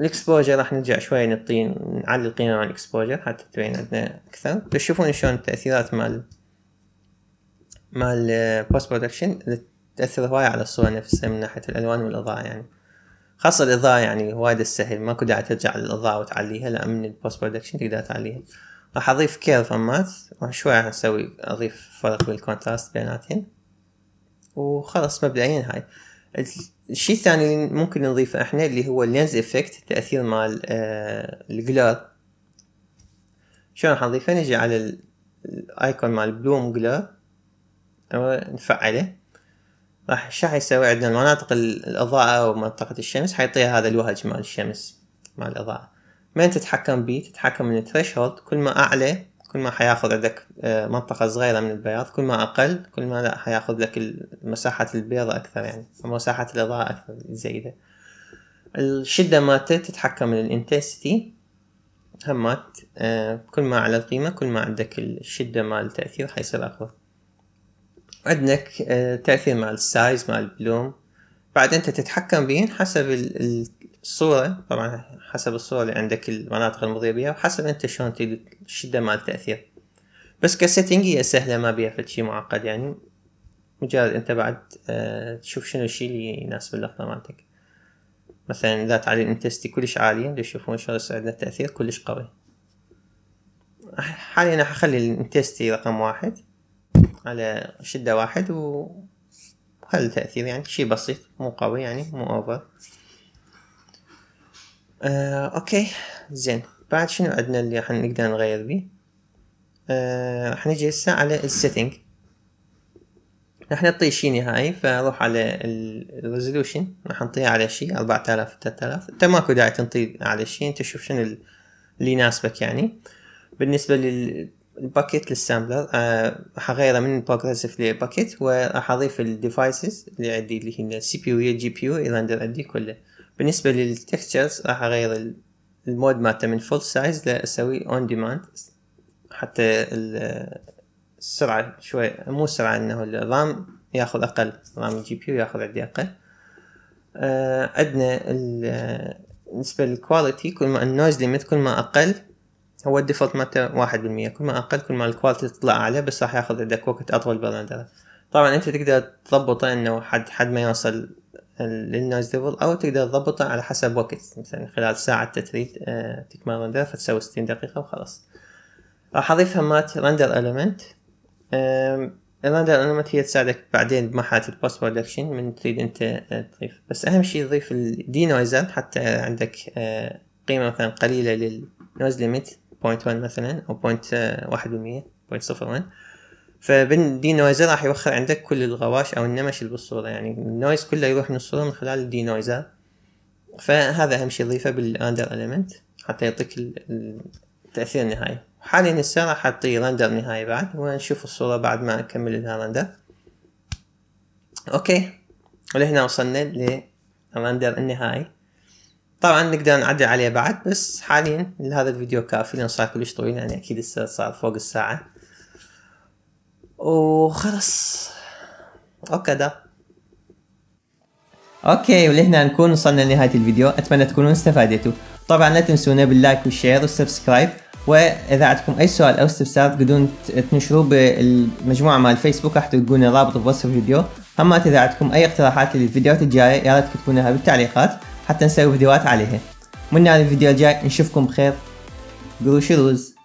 الاكسبوجر راح نرجع شوي نطين نعلي القيمه مع الاكسبوجر حتى تبين عندنا اكثر تشوفون شلون التاثيرات مال مال البوست برودكشن تاثر هواي على الصوره نفسها من ناحيه الالوان والاضاءه يعني خاصة الإضاءة يعني وايد سهل ماكو داعي ترجع للإضاءة وتعليها لا من البوست برودكشن تقدر تعليها راح اضيف كيرف امات وشوي راح اسوي اضيف فرق بالكونتراست بيناتهم وخلاص مبدئيا هاي الشيء الثاني اللي ممكن نضيفه احنا اللي هو اللينز افكت التاثير مال آه، الجلار شلون راح نضيفه نجي على الايكون مال بلوم جلار نفعله راح شو يسوي عندنا المناطق الاضاءه ومنطقه الشمس حيعطيها هذا الوهج مال الشمس مال الاضاءه ما تتحكم بيه تتحكم من الثريشولد كل ما اعلى كل ما حياخذ عندك آه، منطقة صغيرة من البياض كل ما أقل كل ما لا حياخذ لك مساحة البيض أكثر يعني مساحة الإضاءة أكثر زايدة الشدة مالته تتحكم من الانتنسيتي همات آه، كل ما أعلى القيمة كل ما عندك الشدة مال التأثير حيصير أقوى عندك آه، تأثير مال السايز مال البلوم بعد أنت تتحكم بين حسب الصورة طبعا حسب الصورة اللي عندك المناطق المضيئة بيها وحسب انت شلون تريد الشدة مال التأثير بس كسيتنج هي سهلة ما بيها فد شي معقد يعني مجرد انت بعد آه، تشوف شنو الشي اللي يناسب اللقطة مالتك مثلا اذا تعلي الانتستي كلش عالية تشوفون شلون عندنا تأثير كلش قوي حاليا انا حخلي الانتستي رقم واحد على شدة واحد و تأثير يعني شي بسيط مو قوي يعني مو اوفر آه، اوكي زين بعد شنو عندنا اللي حنقدر نغير به آه، راح نجي هسه على السيتنج راح نعطيه شي نهائي فاروح على الريزولوشن راح نعطيه على شي 4000 3000 انت ماكو داعي تنطي على شي انت شوف شنو اللي يناسبك يعني بالنسبه للباكيت للسامبلر آه، راح اغيره من بروجريسيف لباكيت وراح اضيف الديفايسز اللي عندي اللي هي السي بي يو والجي بي يو اذا عندي كله بالنسبة للتكتشرز راح اغير المود مالته من فول سايز لاسوي اون ديماند حتى السرعة شوي مو السرعة انه الرام ياخذ اقل رام الجي بي ياخذ عندي اقل آه، عندنا بالنسبة للكواليتي كل ما النويز ليميت كل ما اقل هو الديفولت مالته واحد بالمية كل ما اقل كل ما الكواليتي تطلع اعلى بس راح ياخذ عندك وقت اطول بالرندر طبعا انت تقدر تضبطه انه حد حد ما يوصل للنويز ديفل او تقدر تضبطه على حسب وقت مثلا خلال ساعة تتريد آه، تكمل رندر فتسوي 60 دقيقة وخلاص راح اضيف همات رندر المنت الرندر المنت هي تساعدك بعدين بمرحلة البوست برودكشن من تريد انت آه، تضيف بس اهم شيء تضيف نويزر حتى عندك آه، قيمة مثلا قليلة للنويز ليميت 0.1 مثلا او 0.1% 0.01 بالمية دي نويزر راح يوخر عندك كل الغواش او النمش اللي بالصوره يعني النويز كله يروح من الصوره من خلال الدي نويزر فهذا اهم شيء يضيفه بالاندر المنت حتى يعطيك التاثير النهائي حاليا هسه راح اعطي رندر نهائي بعد ونشوف الصوره بعد ما اكمل لها رندر اوكي ولهنا وصلنا للرندر النهائي طبعا نقدر نعدل عليه بعد بس حاليا لهذا الفيديو كافي لان صار كلش طويل يعني اكيد صار فوق الساعه وخلص اوكي اوكي ولهنا نكون وصلنا لنهاية الفيديو اتمنى تكونوا استفادتوا طبعا لا تنسونا باللايك والشير والسبسكرايب واذا عندكم اي سؤال او استفسار تقدرون تنشروه بالمجموعه مال الفيسبوك راح تلقون الرابط بوصف الفيديو اما اذا عندكم اي اقتراحات للفيديوهات الجايه يا ريت تكتبونها بالتعليقات حتى نسوي فيديوهات عليها من الفيديو الجاي نشوفكم بخير قروشي روز